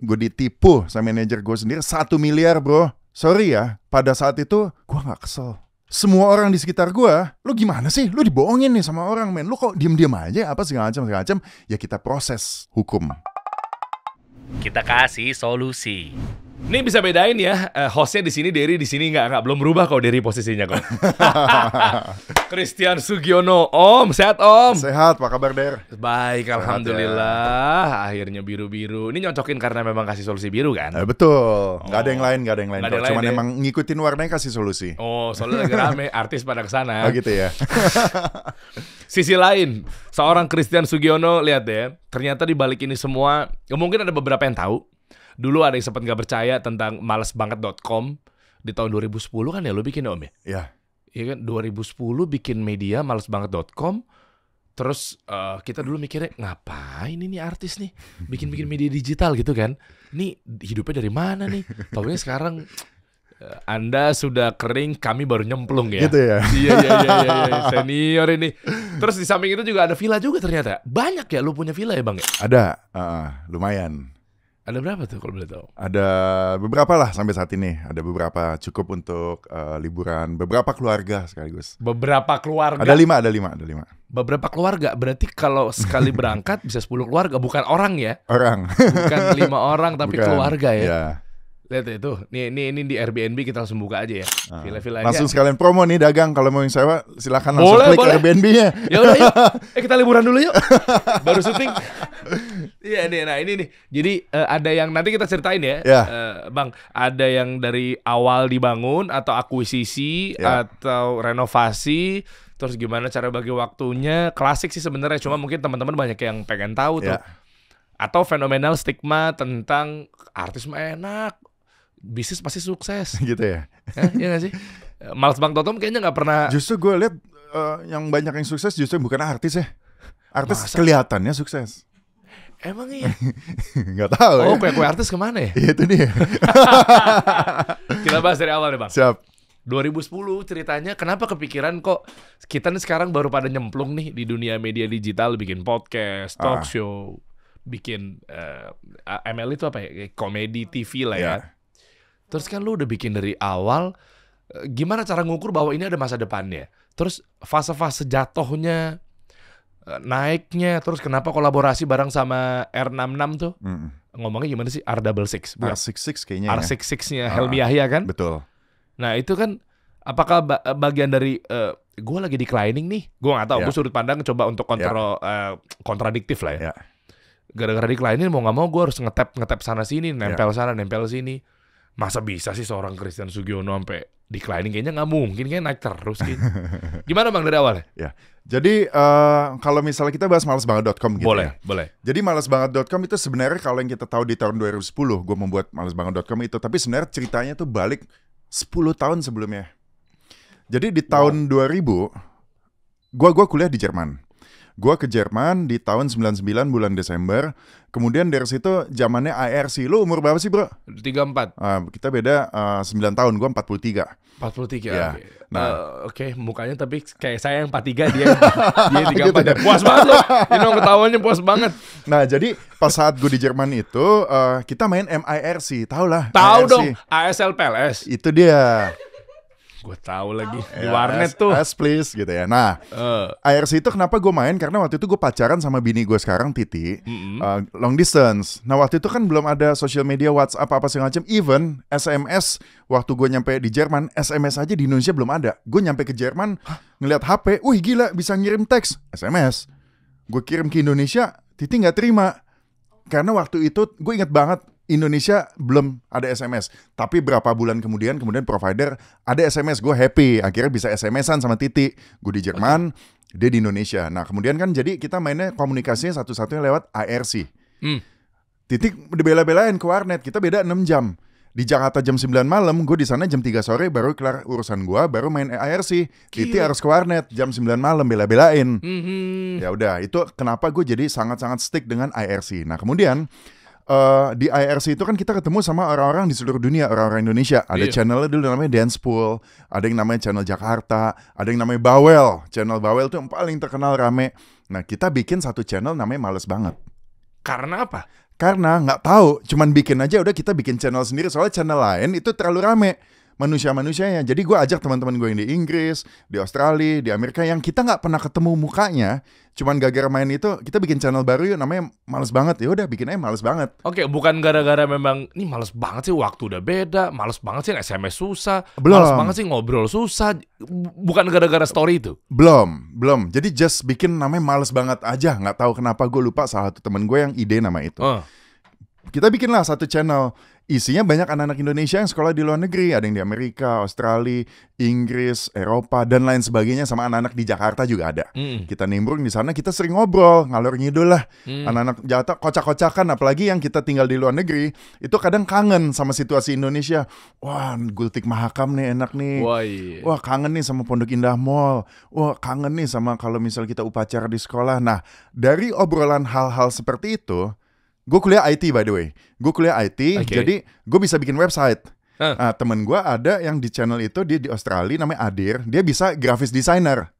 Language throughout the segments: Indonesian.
gue ditipu sama manajer gue sendiri satu miliar bro sorry ya pada saat itu gue nggak kesel semua orang di sekitar gue, Lo gimana sih? Lo dibohongin nih sama orang, men. Lo kok diem-diem aja, apa segala macam segala macam. Ya kita proses hukum. Kita kasih solusi. Ini bisa bedain ya, eh, hostnya di sini Derry di sini nggak nggak belum berubah kok Derry posisinya kok. Christian Sugiono, Om sehat Om. Sehat, apa kabar Der? Baik, sehat, ya. alhamdulillah. Ya. Akhirnya biru biru. Ini nyocokin karena memang kasih solusi biru kan? Eh, betul, nggak oh. Gak ada yang lain, nggak ada yang lain. Ada yang Cuman lain, ya? emang ngikutin warnanya kasih solusi. Oh, soalnya lagi rame, artis pada kesana. Oh gitu ya. Sisi lain, seorang Christian Sugiono lihat deh, ternyata di ini semua, ya mungkin ada beberapa yang tahu dulu ada yang sempat nggak percaya tentang malesbanget.com di tahun 2010 kan ya lo bikin ya om ya? Iya. Iya kan 2010 bikin media malesbanget.com terus uh, kita dulu mikirnya ngapain ini artis nih bikin-bikin media digital gitu kan? nih hidupnya dari mana nih? Tahunya sekarang eh, anda sudah kering, kami baru nyemplung ya. Gitu ya. Iya, iya, iya, iya, iya. senior ini. Terus di samping itu juga ada villa juga ternyata. Banyak ya, lu punya villa ya bang? Ya? Ada, uh, lumayan. Ada berapa tuh kalau boleh tahu? Ada beberapa lah sampai saat ini. Ada beberapa cukup untuk uh, liburan beberapa keluarga sekaligus. Beberapa keluarga. Ada lima, ada lima, ada lima. Beberapa keluarga berarti kalau sekali berangkat bisa sepuluh keluarga, bukan orang ya? Orang. bukan lima orang tapi bukan, keluarga ya. ya. Lihat itu, nih ini ini di Airbnb kita langsung buka aja ya. Villa-villa ah. Langsung sekalian promo nih dagang kalau mau yang sewa silakan langsung boleh, klik Airbnb-nya. Ya udah yuk. Eh kita liburan dulu yuk. Baru syuting. Iya nih, nah ini nih. Jadi uh, ada yang nanti kita ceritain ya, yeah. Ya. uh, bang. Ada yang dari awal dibangun atau akuisisi yeah. atau renovasi. Terus gimana cara bagi waktunya? Klasik sih sebenarnya, cuma mungkin teman-teman banyak yang pengen tahu tuh. Yeah. Atau fenomenal stigma tentang artis mah enak, bisnis pasti sukses. Gitu ya? iya nggak sih? Eh, Males Bang Totom kayaknya nggak pernah. Justru gue lihat uh, yang banyak yang sukses justru bukan artis ya. Artis Masa? kelihatannya sukses. Emang iya? Ya? Gak tau oh, ya. Oh, kue-kue artis kemana ya? Iya, itu dia. Kita bahas dari awal deh, Bang. Siap. 2010 ceritanya kenapa kepikiran kok kita nih sekarang baru pada nyemplung nih di dunia media digital bikin podcast, ah. talk ah. show, bikin uh, eh, ML itu apa ya? komedi TV lah yeah. Iya. Terus kan lu udah bikin dari awal eh, gimana cara ngukur bahwa ini ada masa depannya? Terus fase-fase jatuhnya Eh, naiknya terus kenapa kolaborasi bareng sama R66 tuh mm. ngomongnya gimana sih R66 ya? R66 kayaknya R66-nya ya. Ah, Helmi Yahya kan betul nah itu kan apakah eh, bagian dari uh, eh, gue lagi declining nih gue gak tahu yeah. gue sudut pandang coba untuk kontrol yeah. Ya. uh, kontradiktif lah ya yeah. gara-gara declining mau nggak mau gue harus ngetap ngetap sana sini nempel yeah. sana nempel sini masa bisa sih seorang Christian Sugiono sampai declining kayaknya nggak mungkin kayak naik terus gitu. Gimana Bang dari awal? Ya. Jadi uh, kalau misalnya kita bahas malasbanget.com gitu boleh, ya. Boleh, Jadi malasbanget.com itu sebenarnya kalau yang kita tahu di tahun 2010 gue membuat malasbanget.com itu tapi sebenarnya ceritanya tuh balik 10 tahun sebelumnya. Jadi di tahun wow. 2000 gua gua kuliah di Jerman. Gue ke Jerman di tahun 99 bulan Desember. Kemudian dari situ zamannya ARC. Lu umur berapa sih, Bro? 34. Uh, ah, kita beda uh, eh, 9 tahun. Gua 43. 43. Ya. Okay. Nah, uh, oke, okay. mukanya tapi kayak saya yang 43 dia dia 34. gitu. Ya. Puas banget lo, Ini ketahuannya puas banget. Nah, jadi pas saat gue di Jerman itu uh, kita main MIRC, tau lah. Tahu dong, ASL PLS. Itu dia. Gue tahu lagi di ya, warnet tuh. As please gitu ya. Nah, uh. Eh. IRC itu kenapa gue main karena waktu itu gue pacaran sama bini gue sekarang Titi mm -hmm. uh, long distance. Nah waktu itu kan belum ada social media WhatsApp apa segala macam. Even SMS waktu gue nyampe di Jerman SMS aja di Indonesia belum ada. Gue nyampe ke Jerman ngeliat HP, wih gila bisa ngirim teks SMS. Gue kirim ke Indonesia, Titi nggak terima karena waktu itu gue inget banget Indonesia belum ada SMS, tapi berapa bulan kemudian kemudian provider ada SMS, gue happy, akhirnya bisa SMS-an sama Titi, gue di Jerman, okay. dia di Indonesia. Nah kemudian kan jadi kita mainnya komunikasinya satu-satunya lewat ARC. Hmm. Titik bela-belain ke warnet, kita beda 6 jam. Di Jakarta jam 9 malam, gue di sana jam 3 sore baru kelar urusan gue, baru main ARC. Titi harus ke warnet jam 9 malam bela-belain. Mm -hmm. Ya udah, itu kenapa gue jadi sangat-sangat stick dengan ARC. Nah kemudian uh, di IRC itu kan kita ketemu sama orang-orang di seluruh dunia, orang-orang Indonesia. Ada yeah. channelnya dulu namanya Dance Pool, ada yang namanya channel Jakarta, ada yang namanya Bawel. Channel Bawel itu yang paling terkenal rame. Nah kita bikin satu channel namanya Males Banget. Karena apa? Karena nggak tahu, cuman bikin aja udah kita bikin channel sendiri. Soalnya channel lain itu terlalu rame manusia-manusianya. Jadi gue ajak teman-teman gue yang di Inggris, di Australia, di Amerika yang kita nggak pernah ketemu mukanya, cuman gara-gara main itu kita bikin channel baru yuk namanya males banget. Ya udah bikin aja males banget. Oke, okay, bukan gara-gara memang ini males banget sih waktu udah beda, males banget sih SMS susah, belum. males banget sih ngobrol susah, bukan gara-gara story itu. Belum, belum. Jadi just bikin namanya males banget aja, nggak tahu kenapa gue lupa salah satu teman gue yang ide nama itu. Uh. Kita bikinlah satu channel isinya banyak anak-anak Indonesia yang sekolah di luar negeri, ada yang di Amerika, Australia, Inggris, Eropa dan lain sebagainya sama anak-anak di Jakarta juga ada. Mm. Kita nimbrung di sana, kita sering ngobrol, ngalor ngidul lah. Mm. Anak-anak Jakarta kocak-kocakan apalagi yang kita tinggal di luar negeri, itu kadang kangen sama situasi Indonesia. Wah, gultik mahakam nih enak nih. Wah, iya. Wah, kangen nih sama Pondok Indah Mall. Wah, kangen nih sama kalau misal kita upacara di sekolah. Nah, dari obrolan hal-hal seperti itu, Gue kuliah IT by the way. Gue kuliah IT, okay. jadi gue bisa bikin website. Uh. Nah, temen gue ada yang di channel itu dia di Australia namanya Adir, dia bisa grafis designer.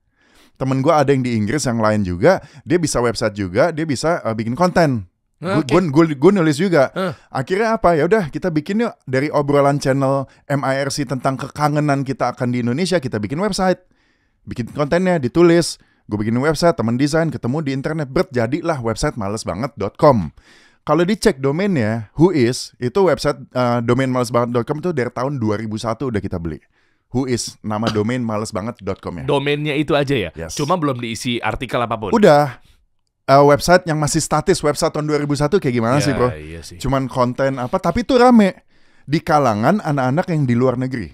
Temen gue ada yang di Inggris yang lain juga, dia bisa website juga, dia bisa uh, bikin konten. okay. Gue nulis juga. Uh. Akhirnya apa? Ya udah kita bikin yuk dari obrolan channel MIRC tentang kekangenan kita akan di Indonesia, kita bikin website, bikin kontennya, ditulis. Gue bikin website, temen desain, ketemu di internet, berjadilah website malesbanget.com kalau dicek domainnya who is itu website uh, eh, domain malesbanget.com itu dari tahun 2001 udah kita beli who is nama domain malesbanget.com ya. Domainnya itu aja ya. Yes. Cuma belum diisi artikel apapun. Udah. Uh, website yang masih statis website tahun 2001 kayak gimana ya, sih, Bro? Iya sih. Cuman konten apa tapi itu rame di kalangan anak-anak yang di luar negeri.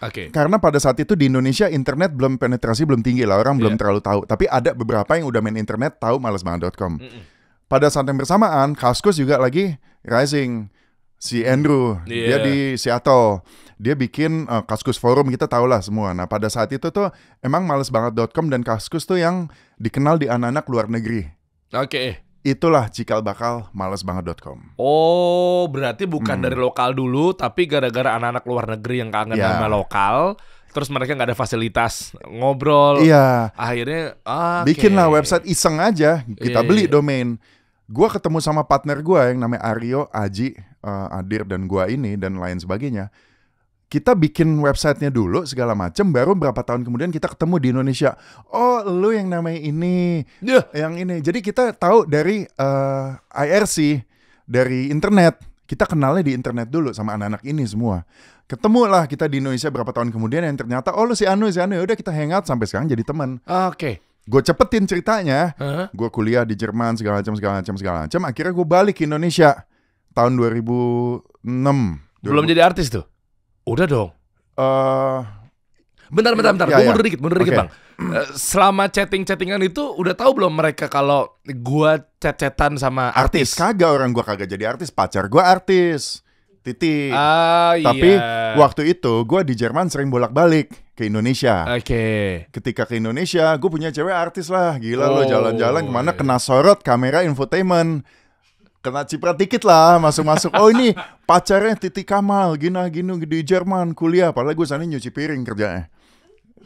Oke. Okay. Karena pada saat itu di Indonesia internet belum penetrasi belum tinggi lah orang yeah. belum iya. terlalu tahu. Tapi ada beberapa yang udah main internet tahu malesbanget.com. Mm -mm pada saat yang bersamaan Kaskus juga lagi rising si Andrew yeah. dia iya. di Seattle dia bikin uh, Kaskus Forum kita tahu lah semua nah pada saat itu tuh emang males banget.com dan Kaskus tuh yang dikenal di anak-anak luar negeri oke okay. Itulah cikal bakal .com. Oh, berarti bukan hmm. dari lokal dulu, tapi gara-gara anak-anak luar negeri yang kangen yeah. sama lokal, terus mereka nggak ada fasilitas ngobrol. Iya. Akhirnya ah, okay. bikinlah website iseng aja, kita yeah, beli yeah. domain. Gua ketemu sama partner gua yang namanya Aryo, Aji, uh, Adir dan gua ini dan lain sebagainya. Kita bikin websitenya dulu segala macem, baru berapa tahun kemudian kita ketemu di Indonesia. Oh, lu yang namanya ini, yeah. yang ini. Jadi kita tahu dari uh, eh, IRC, dari internet kita kenalnya di internet dulu sama anak-anak ini semua. Ketemu lah kita di Indonesia berapa tahun kemudian yang ternyata oh lu si Anu si Anu ya udah kita hangout sampai sekarang jadi teman. Oke. Okay. Gue cepetin ceritanya, uh -huh. gue kuliah di Jerman segala macam segala macam segala macam. Akhirnya gue balik ke Indonesia tahun 2006. Belum 2000. jadi artis tuh? Udah dong. Eh uh, Bentar, bentar, bentar. Ya, gue ya. mundur dikit, okay. bang. Eh, selama chatting-chattingan itu udah tahu belum mereka kalau gue chat-chatan sama artis? artis? Kagak orang gue kagak jadi artis, pacar gue artis. titi. Ah, Tapi iya. waktu itu gue di Jerman sering bolak-balik ke Indonesia. Oke. Okay. Ketika ke Indonesia, gue punya cewek artis lah. Gila oh. lo jalan-jalan kemana iya. kena sorot kamera infotainment kena ciprat dikit lah masuk-masuk oh ini pacarnya Titi Kamal gina gino di Jerman kuliah padahal gue sana nyuci piring kerjanya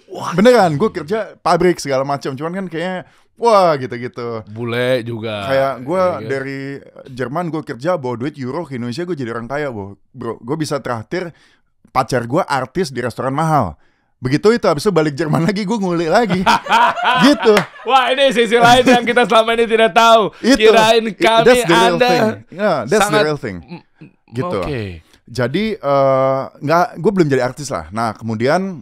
Wah. Beneran, gue kerja pabrik segala macam. Cuman kan kayaknya wah gitu-gitu. Bule juga. Kayak gue ya, ya. dari Jerman gue kerja bawa duit euro ke Indonesia gue jadi orang kaya, bro. Bro, gue bisa terakhir pacar gue artis di restoran mahal. Begitu itu habis itu balik Jerman lagi gue ngulik lagi. gitu. Wah, ini sisi lain yang kita selama ini tidak tahu. Itu, Kirain kami that's the real Anda thing. Yeah, that's sangat... the real thing. Gitu. Okay. Jadi eh, nggak uh, gue belum jadi artis lah. Nah, kemudian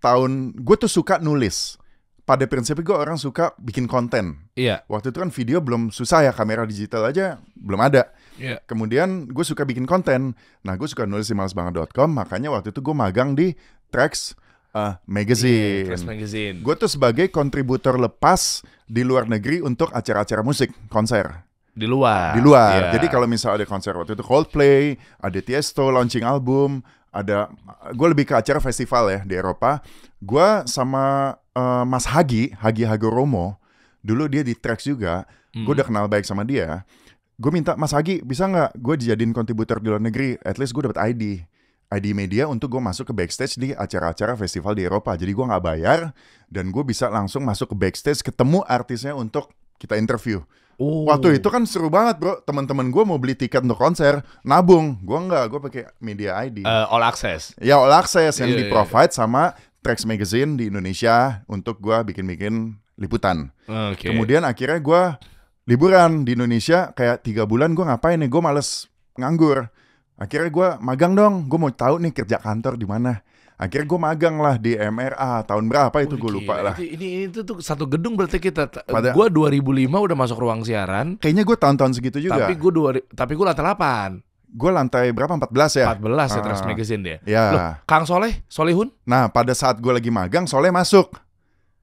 tahun gue tuh suka nulis pada prinsipnya gue orang suka bikin konten. Iya. Yeah. Waktu itu kan video belum susah ya, kamera digital aja belum ada. Yeah. Kemudian gue suka bikin konten. Nah gue suka nulis di malasbanget.com, makanya waktu itu gue magang di Tracks uh, Magazine. Yeah, Tracks Magazine. Gue tuh sebagai kontributor lepas di luar negeri untuk acara-acara musik, konser di luar. Di luar. Yeah. Jadi kalau misal ada konser waktu itu Coldplay, ada Tiesto launching album, ada gue lebih ke acara festival ya di Eropa. Gue sama uh, Mas Hagi, Hagi Hagoromo, dulu dia di tracks juga. Hmm. Gue udah kenal baik sama dia. Gue minta Mas Hagi bisa nggak gue dijadiin kontributor di luar negeri? At least gue dapat ID. ID Media untuk gue masuk ke backstage di acara-acara festival di Eropa. Jadi gue nggak bayar dan gue bisa langsung masuk ke backstage ketemu artisnya untuk kita interview. Oh. Waktu itu kan seru banget bro, teman-teman gue mau beli tiket untuk konser, nabung, gue nggak, gue pakai media ID. Uh, eh, all access. Ya all access yang yeah, iya, iya. di provide yeah. sama Trax Magazine di Indonesia untuk gue bikin-bikin liputan. Okay. Kemudian akhirnya gue liburan di Indonesia kayak tiga bulan gue ngapain nih, ya? gue males nganggur. Akhirnya gue magang dong, gue mau tahu nih kerja kantor di mana akhirnya gue magang lah di MRA tahun berapa itu gue lupa lah ini, ini, itu tuh satu gedung berarti kita Pada, gue 2005 udah masuk ruang siaran kayaknya gue tahun-tahun segitu juga tapi gue dua tapi gue lantai delapan. gue lantai berapa 14 ya 14 ya uh, Trans Magazine dia ya Loh, Kang Soleh Solehun nah pada saat gue lagi magang Soleh masuk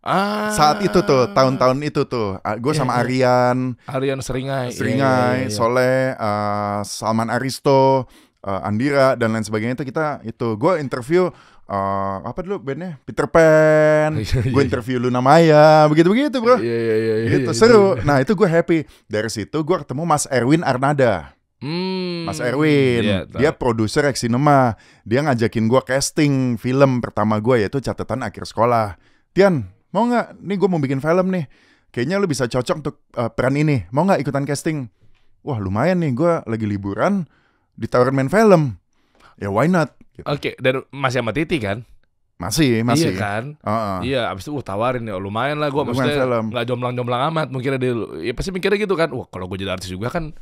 Ah. Saat itu tuh, tahun-tahun itu tuh, gue yeah, sama iya. Arian, Arian Seringai, iya, Seringai, yeah, yeah, yeah. Soleh, uh, Salman Aristo, eh, Andira dan lain sebagainya itu kita itu gue interview uh, apa dulu bandnya Peter Pan oh, iya, iya, gue iya. interview Luna Maya begitu begitu bro Iya iya iya. iya, gitu iya, seru iya. nah itu gue happy dari situ gue ketemu Mas Erwin Arnada Hmm, Mas Erwin, dia produser Cinema. Dia ngajakin gue casting film pertama gue yaitu Catatan Akhir Sekolah. Tian, mau nggak? Nih gue mau bikin film nih. Kayaknya lu bisa cocok untuk uh, peran ini. Mau nggak ikutan casting? Wah lumayan nih, gue lagi liburan ditawarin main film ya why not gitu. oke okay, dan masih sama Titi kan masih iya masih iya kan uh -uh. iya abis itu uh tawarin ya lumayan lah gue maksudnya nggak jomblang-jomblang amat mungkin ada ya pasti mikirnya gitu kan wah kalau gue jadi artis juga kan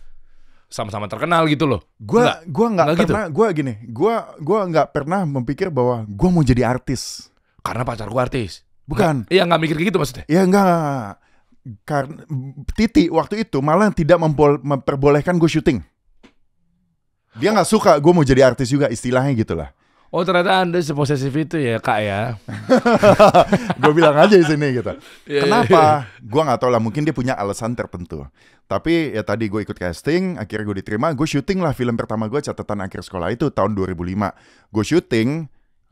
sama-sama terkenal gitu loh. Gua gua nggak gitu? pernah gitu. gua gini, gua gua nggak pernah memikir bahwa gua mau jadi artis karena pacar gua artis. Bukan. Iya nggak mikir gitu maksudnya. Iya nggak. Karena Titi waktu itu malah tidak memperbolehkan gua syuting. Dia nggak suka gue mau jadi artis juga istilahnya gitu lah. Oh ternyata anda seposesif itu ya kak ya. gue bilang aja di sini gitu. yeah, iya. Kenapa? Gue nggak tahu lah. Mungkin dia punya alasan tertentu. Tapi ya tadi gue ikut casting, akhirnya gue diterima. Gue syuting lah film pertama gue catatan akhir sekolah itu tahun 2005. Gue syuting,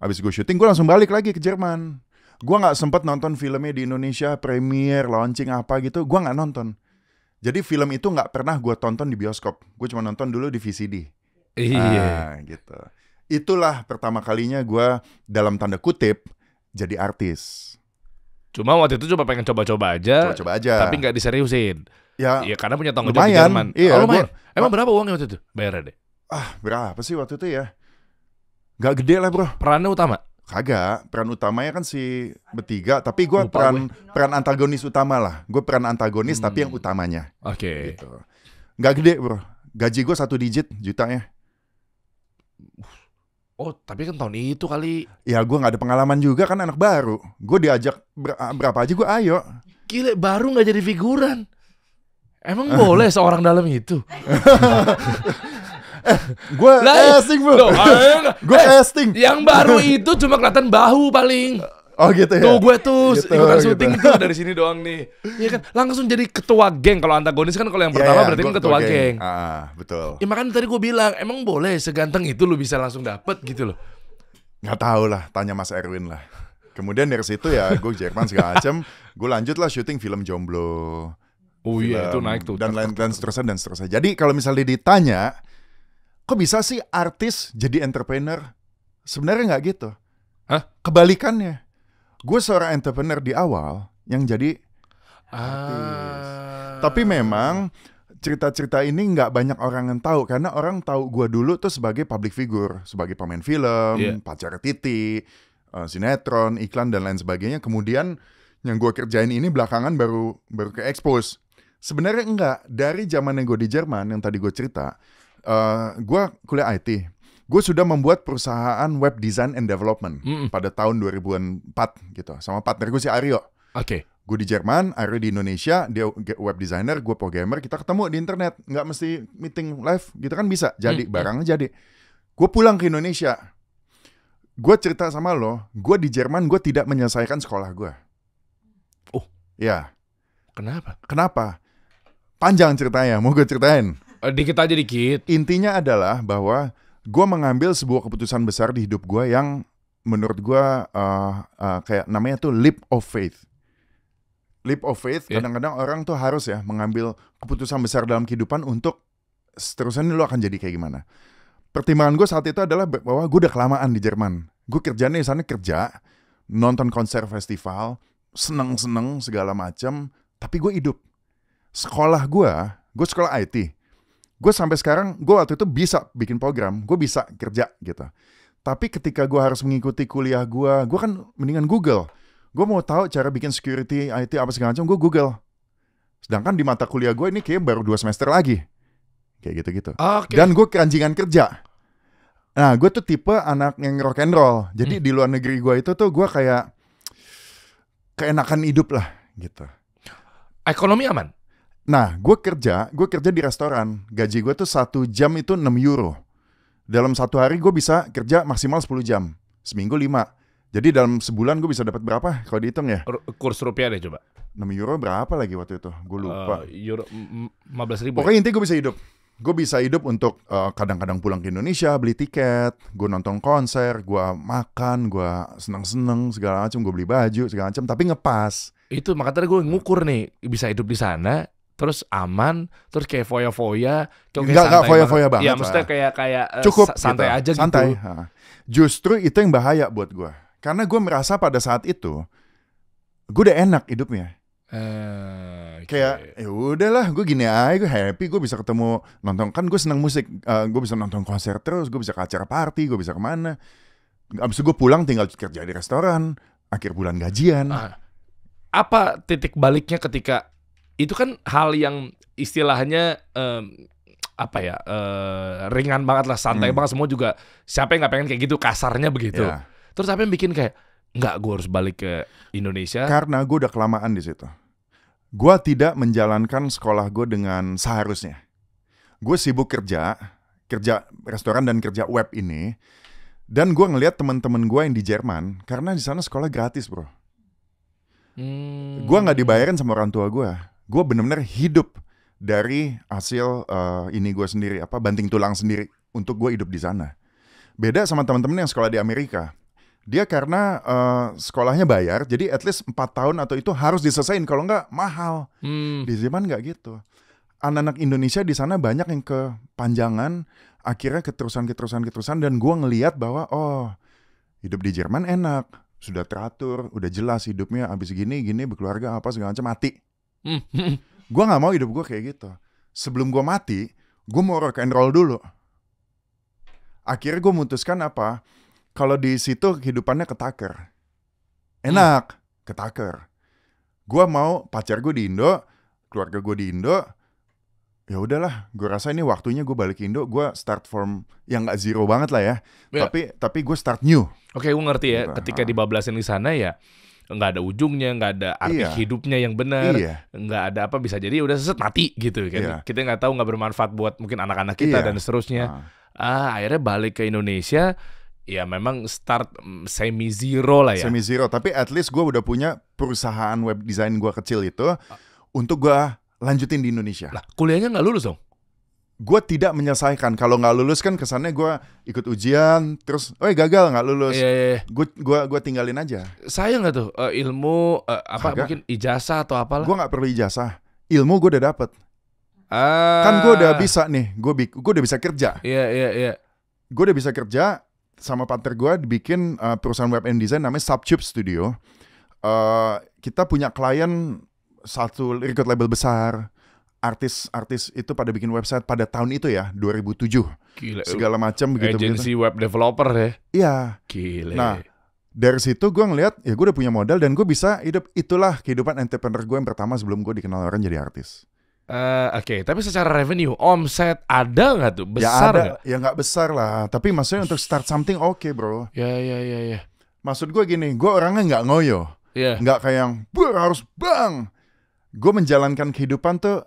abis gue syuting gue langsung balik lagi ke Jerman. Gue nggak sempet nonton filmnya di Indonesia, premier, launching apa gitu. Gue nggak nonton. Jadi film itu nggak pernah gue tonton di bioskop. Gue cuma nonton dulu di VCD. Iya. Nah, gitu. Itulah pertama kalinya gue dalam tanda kutip jadi artis. Cuma waktu itu coba pengen coba-coba aja. Coba-coba aja. Tapi nggak diseriusin. Ya, Iya karena punya tanggung jawab di Jerman. Iya, oh, lumayan. Gua, Emang berapa uangnya waktu itu? bayar deh. Ah, berapa sih waktu itu ya? Gak gede lah bro. Perannya utama? Kagak. Peran utamanya kan si bertiga. Tapi gue peran gue. peran antagonis utama lah. Gue peran antagonis hmm. tapi yang hmm. utamanya. Oke. Okay. Gitu. Gak gede bro. Gaji gue satu digit jutanya. Oh, tapi kan tahun itu kali. Ya, gue nggak ada pengalaman juga kan anak baru. Gue diajak ber ah, berapa aja gue ayo. Gile, baru nggak jadi figuran. Emang boleh seorang dalam itu? eh, gue casting bu. Ah, iya gue eh, casting. Yang baru itu cuma kelihatan bahu paling. Oh gitu ya. Tuh gue tuh gitu, ikutan gitu. syuting tuh dari sini doang nih. Iya kan, langsung jadi ketua geng kalau antagonis kan kalau yang iya, pertama yeah, berarti kan ketua geng. geng. Ah, ah, betul. Ya makanya tadi gue bilang, emang boleh seganteng itu lu bisa langsung dapet gitu loh. Gak tau lah, tanya Mas Erwin lah. Kemudian dari situ ya gue Jackman segala macem, gue lanjut lah syuting film Jomblo. Oh iya itu naik tuh. Dan lain dan seterusnya dan seterusnya. Jadi kalau misalnya ditanya, kok bisa sih artis jadi entrepreneur? Sebenarnya nggak gitu. Hah? Kebalikannya gue seorang entrepreneur di awal yang jadi artis. Ah. Tapi memang cerita-cerita ini nggak banyak orang yang tahu karena orang tahu gue dulu tuh sebagai public figure, sebagai pemain film, yeah. pacar titi, eh, sinetron, iklan dan lain sebagainya. Kemudian yang gue kerjain ini belakangan baru baru ke expose. Sebenarnya enggak dari zaman yang gue di Jerman yang tadi gue cerita, uh, eh, gue kuliah IT gue sudah membuat perusahaan web design and development mm -mm. pada tahun 2004 gitu sama partner gue si Aryo. Oke. Okay. Gue di Jerman, Aryo di Indonesia, dia web designer, gue programmer, kita ketemu di internet, nggak mesti meeting live gitu kan bisa. Jadi mm -hmm. barangnya jadi. Gue pulang ke Indonesia. Gue cerita sama lo, gue di Jerman gue tidak menyelesaikan sekolah gue. Oh. Ya. Kenapa? Kenapa? Panjang ceritanya, mau gue ceritain. Eh, dikit aja dikit. Intinya adalah bahwa gue mengambil sebuah keputusan besar di hidup gue yang menurut gue uh, uh, eh, kayak namanya tuh leap of faith. Leap of faith kadang iya. kadang-kadang orang tuh harus ya mengambil keputusan besar dalam kehidupan untuk seterusnya ini lo akan jadi kayak gimana. Pertimbangan gue saat itu adalah bahwa gue udah kelamaan di Jerman. Gue kerjanya di sana kerja, nonton konser festival, seneng-seneng segala macam, tapi gue hidup. Sekolah gue, gue sekolah IT gue sampai sekarang gue waktu itu bisa bikin program gue bisa kerja gitu tapi ketika gue harus mengikuti kuliah gue gue kan mendingan Google gue mau tahu cara bikin security IT apa segala macam gue Google sedangkan di mata kuliah gue ini kayak baru dua semester lagi kayak gitu gitu okay. dan gue keranjingan kerja nah gue tuh tipe anak yang rock and roll jadi hmm. di luar negeri gue itu tuh gue kayak keenakan hidup lah gitu ekonomi aman Nah, gue kerja, gue kerja di restoran. Gaji gue tuh satu jam itu 6 euro. Dalam satu hari gue bisa kerja maksimal 10 jam. Seminggu 5. Jadi dalam sebulan gue bisa dapat berapa kalau dihitung ya? Kurs rupiah deh coba. 6 euro berapa lagi waktu itu? Gue eh, lupa. Uh, euro 15 ribu. Ya? Pokoknya ya? intinya gue bisa hidup. Gue bisa hidup untuk eh, kadang-kadang uh, pulang ke Indonesia, beli tiket, gue nonton konser, gue makan, gue seneng-seneng segala macam, gue beli baju segala macam, tapi ngepas. Itu makanya gue ngukur nih bisa hidup di sana terus aman, terus kayak foya-foya, nggak nggak enggak foya-foya banget. ya maksudnya kayak kayak eh, cukup santai gitu. aja gitu. Justru itu yang bahaya buat gua karena gua merasa pada saat itu gua udah enak hidupnya. Uh, eh, okay. Kayak ya udahlah, gue gini aja, gue happy, gue bisa ketemu nonton kan gue senang musik, uh, eh, gue bisa nonton konser terus, gue bisa ke acara party, gue bisa kemana. Abis itu gue pulang tinggal kerja di restoran, akhir bulan gajian. Uh, apa titik baliknya ketika itu kan hal yang istilahnya um, apa ya uh, ringan banget lah santai hmm. banget semua juga siapa yang nggak pengen kayak gitu kasarnya begitu yeah. terus apa yang bikin kayak nggak gue harus balik ke Indonesia karena gue udah kelamaan di situ gue tidak menjalankan sekolah gue dengan seharusnya gue sibuk kerja kerja restoran dan kerja web ini dan gue ngelihat teman-teman gue yang di Jerman karena di sana sekolah gratis bro hmm. gue nggak dibayarin sama orang tua gue gue bener-bener hidup dari hasil uh, ini gue sendiri apa banting tulang sendiri untuk gue hidup di sana. Beda sama teman-teman yang sekolah di Amerika. Dia karena uh, sekolahnya bayar, jadi at least 4 tahun atau itu harus diselesain kalau nggak mahal. Hmm. Di zaman nggak gitu. Anak-anak Indonesia di sana banyak yang kepanjangan, akhirnya keterusan-keterusan keterusan dan gue ngeliat bahwa oh hidup di Jerman enak, sudah teratur, udah jelas hidupnya abis gini gini berkeluarga apa segala macam mati gue nggak mau hidup gue kayak gitu. Sebelum gue mati, gue mau rock and roll dulu. Akhirnya gue mutuskan apa? Kalau di situ kehidupannya ketaker. Enak, hmm. ketaker. Gue mau pacar gue di Indo, keluarga gue di Indo, ya udahlah gue rasa ini waktunya gue balik Indo gue start from yang gak zero banget lah ya ya. tapi tapi gue start new oke okay, gue ngerti ya gitu. ketika ah. dibablasin di sana ya nggak ada ujungnya, nggak ada arti iya. hidupnya yang benar, iya. nggak ada apa bisa jadi udah seset mati gitu kan. Iya. Kita nggak tahu nggak bermanfaat buat mungkin anak-anak kita iya. dan seterusnya. Ah. ah, akhirnya balik ke Indonesia ya memang start mm, semi zero lah ya. Semi zero, tapi at least gue udah punya perusahaan web design gue kecil itu ah. untuk gue lanjutin di Indonesia. Lah, kuliahnya nggak lulus dong? gue tidak menyelesaikan kalau nggak lulus kan kesannya gue ikut ujian terus oh gagal nggak lulus yeah, yeah, iya. gue gua gua tinggalin aja sayang nggak tuh uh, ilmu uh, apa Agak. mungkin ijazah atau apalah gue nggak perlu ijazah ilmu gue udah dapet ah. kan gue udah bisa nih gue gue udah bisa kerja iya iya iya gue udah bisa kerja sama partner gue dibikin uh, perusahaan web and design namanya Subchip Studio uh, kita punya klien satu record label besar artis-artis itu pada bikin website pada tahun itu ya 2007 Gila. segala macam begitu Agency begitu. web developer ya iya Gila. nah dari situ gue ngeliat ya gue udah punya modal dan gue bisa hidup itulah kehidupan entrepreneur gue yang pertama sebelum gue dikenal orang jadi artis Uh, Oke, okay. tapi secara revenue, omset ada nggak tuh? Ya besar ya ada, gak? ya nggak besar lah. Tapi maksudnya untuk start something oke okay, bro. Ya ya ya ya. Maksud gue gini, gue orangnya nggak ngoyo, yeah. nggak kayak yang harus bang. Gue menjalankan kehidupan tuh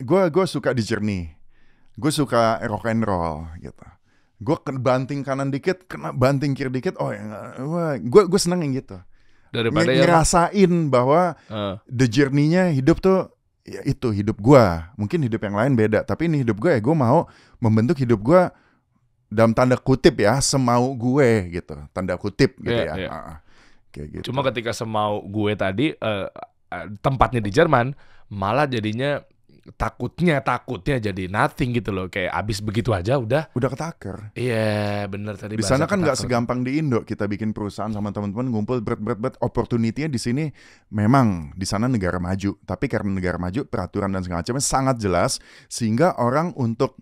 gue gue suka di jernih gue suka rock and roll gitu gue banting kanan dikit kena banting kiri dikit oh ya, gue gue seneng yang gitu daripada Ng ngerasain yang... bahwa uh. the jernihnya hidup tuh ya itu hidup gue mungkin hidup yang lain beda tapi ini hidup gue ya gue mau membentuk hidup gue dalam tanda kutip ya semau gue gitu tanda kutip gitu yeah, ya yeah. Iya. Uh, kayak gitu cuma ketika semau gue tadi uh, tempatnya di Jerman malah jadinya takutnya takutnya jadi nothing gitu loh kayak abis begitu aja udah udah ketaker iya yeah, bener tadi di sana kan nggak segampang di Indo kita bikin perusahaan sama teman-teman ngumpul berat berat berat opportunitynya di sini memang di sana negara maju tapi karena negara maju peraturan dan segala macamnya sangat jelas sehingga orang untuk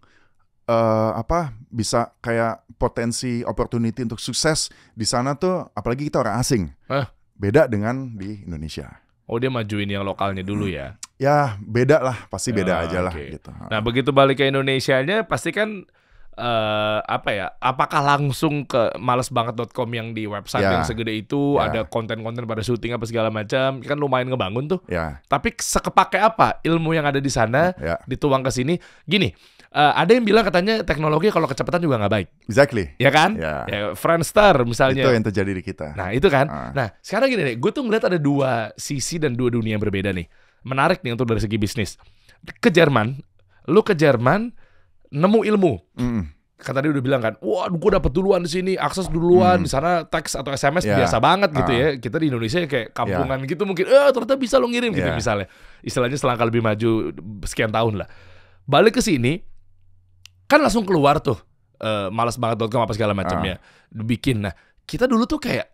uh, apa bisa kayak potensi opportunity untuk sukses di sana tuh apalagi kita orang asing eh. beda dengan di Indonesia Oh dia majuin yang lokalnya dulu hmm. ya? ya beda lah, pasti beda oh, aja lah okay. gitu. Nah, begitu balik ke Indonesia nya pasti kan uh, apa ya? Apakah langsung ke malesbanget.com yang di website ya. yang segede itu ya. ada konten-konten pada syuting apa segala macam, kan lumayan ngebangun tuh. Ya. Tapi sekepake apa ilmu yang ada di sana ya. dituang ke sini? Gini, uh, ada yang bilang katanya teknologi kalau kecepatan juga nggak baik. Exactly. Ya kan? Yeah. Ya, ya Friendster misalnya. Itu yang terjadi di kita. Nah itu kan. Uh. Nah sekarang gini deh, gue tuh ngeliat ada dua sisi dan dua dunia yang berbeda nih menarik nih untuk dari segi bisnis. Ke Jerman, lu ke Jerman nemu ilmu. Mm. Kata tadi udah bilang kan, wah gue dapet duluan di sini, akses duluan, mm. di sana teks atau SMS yeah. biasa banget gitu uh. ya. Kita di Indonesia kayak ya. kampungan yeah. gitu mungkin, eh ternyata bisa lo ngirim yeah. gitu ya. misalnya. Istilahnya selangkah lebih maju sekian tahun lah. Balik ke sini, kan langsung keluar tuh, uh, eh, malas banget.com apa segala macamnya. Uh. Bikin, nah kita dulu tuh kayak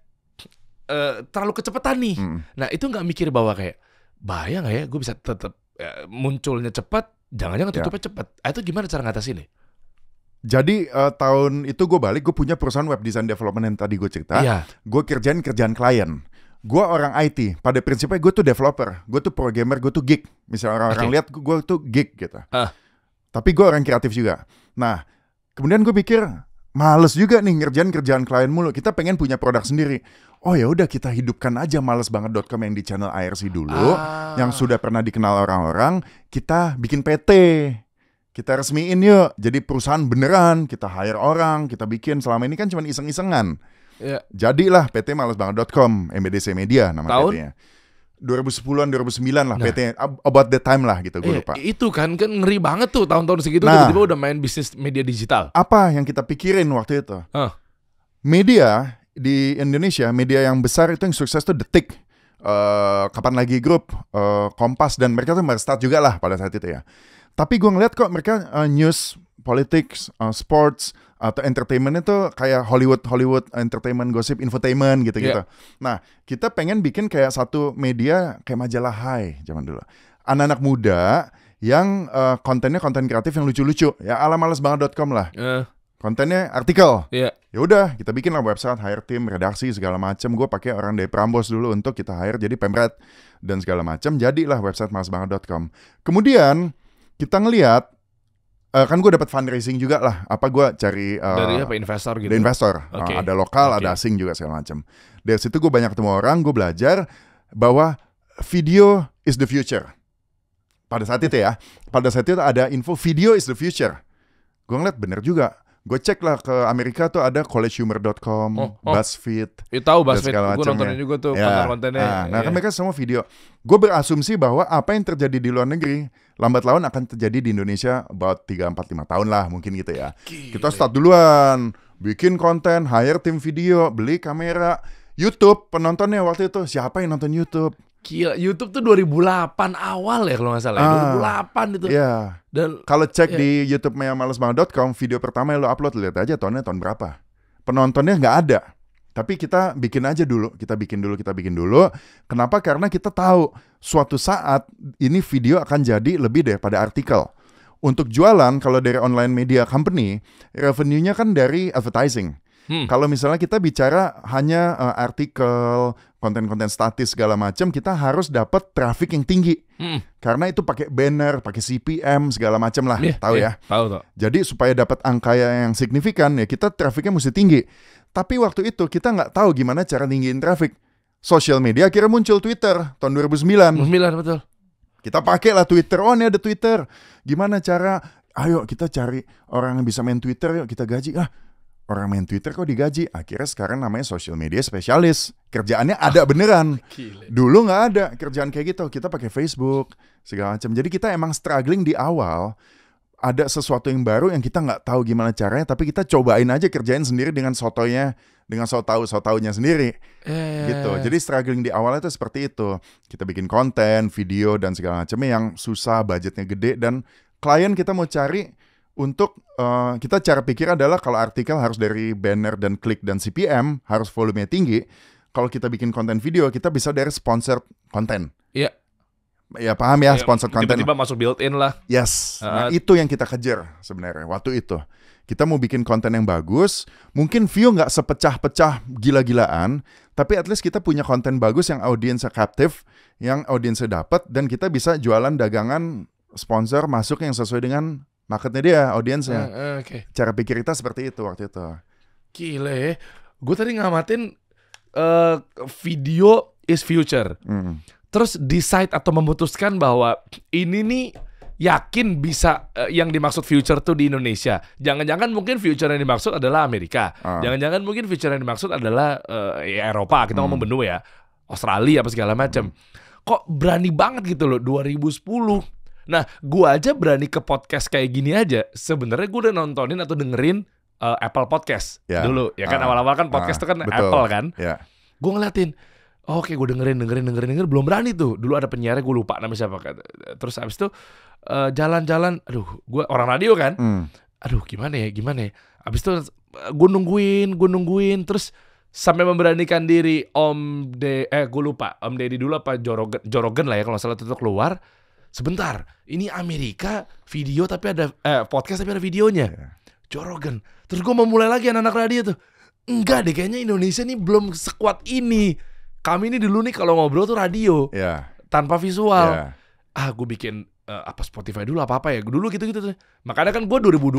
uh, terlalu kecepatan nih. Mm. Nah itu nggak mikir bahwa kayak, bahaya nggak ya gue bisa tetap ya, munculnya cepat jangan-jangan ya. tutupnya ya. cepat ah, itu gimana cara ini? jadi uh, tahun itu gue balik gue punya perusahaan web design development yang tadi gue cerita ya. gue kerjain kerjaan klien gue orang IT pada prinsipnya gue tuh developer gue tuh programmer gue tuh geek misalnya orang-orang okay. lihat gue tuh geek gitu uh. tapi gue orang kreatif juga nah kemudian gue pikir males juga nih ngerjain kerjaan klien mulu. Kita pengen punya produk sendiri. Oh ya udah kita hidupkan aja malesbanget.com yang di channel IRC dulu, ah. yang sudah pernah dikenal orang-orang. Kita bikin PT, kita resmiin yuk. Jadi perusahaan beneran, kita hire orang, kita bikin. Selama ini kan cuma iseng-isengan. Ya. Jadilah PT malesbanget.com, MBDC Media nama Tahun? pt 2010-an 2009 lah nah. PT about that time lah gitu gue eh, lupa. Itu kan kan ngeri banget tuh tahun-tahun segitu nah, tiba-tiba udah main bisnis media digital. Apa yang kita pikirin waktu itu? Huh. Media di Indonesia, media yang besar itu yang sukses tuh Detik. Uh, eh, kapan lagi grup uh, Kompas dan mereka tuh merestart juga lah pada saat itu ya. Tapi gue ngeliat kok mereka uh, news, politics, uh, sports, atau entertainment itu kayak Hollywood Hollywood entertainment gosip infotainment gitu gitu. Iya. Yeah. Nah kita pengen bikin kayak satu media kayak majalah Hai zaman dulu. Anak-anak muda yang uh, kontennya konten kreatif yang lucu-lucu ya ala com lah. Uh. Kontennya artikel. Yeah. Ya udah kita bikin lah website hire tim redaksi segala macam. Gue pakai orang dari Prambos dulu untuk kita hire jadi pemret dan segala macam. Jadilah website com. Kemudian kita ngelihat uh, kan gue dapat fundraising juga lah. Apa gue cari uh, dari apa investor gitu? Dari investor. Okay. Uh, eh, ada lokal, okay. ada asing juga segala macam. Dari situ gue banyak ketemu orang, gue belajar bahwa video is the future. Pada saat itu ya, pada saat itu ada info video is the future. Gue ngeliat bener juga gue cek lah ke Amerika tuh ada collegehumor.com, oh, oh. BuzzFeed. ya, tahu BuzzFeed, gue nontonin juga tuh ya. konten-kontennya. Ah, nah, nah iya, yeah. kan mereka semua video. Gue berasumsi bahwa apa yang terjadi di luar negeri lambat laun akan terjadi di Indonesia about 3 4 5 tahun lah mungkin gitu ya. Gile. Kita start duluan, bikin konten, hire tim video, beli kamera, YouTube penontonnya waktu itu siapa yang nonton YouTube? Gila, YouTube tuh 2008 awal ya kalau nggak salah, ya, ah, 2008 itu. Iya. Dan kalau cek iya. di YouTube com video pertama yang lo upload lihat aja tahunnya tahun berapa. Penontonnya nggak ada. Tapi kita bikin aja dulu, kita bikin dulu, kita bikin dulu. Kenapa? Karena kita tahu suatu saat ini video akan jadi lebih deh pada artikel. Untuk jualan kalau dari online media company, revenue-nya kan dari advertising. Hmm. Kalau misalnya kita bicara hanya uh, artikel, konten-konten statis segala macam, kita harus dapat traffic yang tinggi. Hmm. Karena itu pakai banner, pakai CPM segala macam lah, yeah, tahu yeah, ya. Tahu tuh. Jadi supaya dapat angka yang signifikan ya kita trafficnya mesti tinggi. Tapi waktu itu kita nggak tahu gimana cara tinggiin traffic. Social media akhirnya muncul Twitter tahun 2009. 2009 betul kita lah Twitter. Oh, ini ada Twitter. Gimana cara? Ayo kita cari orang yang bisa main Twitter yuk kita gaji. Ah, orang main Twitter kok digaji. Akhirnya sekarang namanya social media spesialis. Kerjaannya ada beneran. Dulu nggak ada kerjaan kayak gitu. Kita pakai Facebook segala macam. Jadi kita emang struggling di awal. Ada sesuatu yang baru yang kita nggak tahu gimana caranya, tapi kita cobain aja kerjain sendiri dengan sotonya, dengan so tau so taunya sendiri. Eh. Gitu. Jadi struggling di awal itu seperti itu. Kita bikin konten, video dan segala macamnya yang susah, budgetnya gede dan klien kita mau cari untuk uh, kita cara pikir adalah kalau artikel harus dari banner dan klik dan CPM harus volumenya tinggi. Kalau kita bikin konten video kita bisa dari sponsor konten. Iya. Ya paham ya, yeah, sponsor konten. Tiba-tiba masuk built-in lah. Yes. Uh, nah eh, itu yang kita kejar sebenarnya waktu itu. Kita mau bikin konten yang bagus, mungkin view nggak sepecah-pecah gila-gilaan, tapi at least kita punya konten bagus yang audiensnya captive, yang audiensnya dapat dan kita bisa jualan dagangan sponsor masuk yang sesuai dengan marketnya dia, audiensnya. Uh, eh, eh, okay. Cara pikir kita seperti itu waktu itu. Gile, gue tadi ngamatin uh, video is future. Mm. Terus decide atau memutuskan bahwa ini nih yakin bisa uh, yang dimaksud future tuh di Indonesia. Jangan-jangan mungkin future yang dimaksud adalah Amerika. Ah. Jangan-jangan uh. mungkin future yang dimaksud adalah uh, ya Eropa. Kita mm. ngomong hmm. benua ya, Australia apa segala macam. Mm. Kok berani banget gitu loh 2010 Nah, gua aja berani ke podcast kayak gini aja. Sebenarnya gua udah nontonin atau dengerin uh, Apple Podcast yeah. dulu. Ya kan ah. awal-awal uh, kan podcast itu ah, kan betul. Apple kan. Yeah. Gue ngeliatin, oh, oke okay, gue dengerin, dengerin, dengerin, dengerin, belum berani tuh. Dulu ada penyiar gue lupa namanya siapa. Kan. Terus abis itu jalan eh, jalan-jalan, aduh gue orang radio kan. Mm. Aduh gimana ya, gimana ya. Abis itu gue nungguin, gue nungguin, terus sampai memberanikan diri Om De, eh gue lupa Om Deddy dulu apa Jorogen, Jorogen lah ya kalau salah tetap keluar sebentar, ini Amerika video tapi ada eh, podcast tapi ada videonya. Yeah. Joe Rogan. Terus gue mau lagi anak-anak radio tuh. Enggak deh kayaknya Indonesia ini belum sekuat ini. Kami ini dulu nih kalau ngobrol tuh radio. Yeah. Tanpa visual. Yeah. Ah gue bikin uh, apa Spotify dulu apa apa ya. Dulu gitu-gitu tuh. Makanya kan gue 2021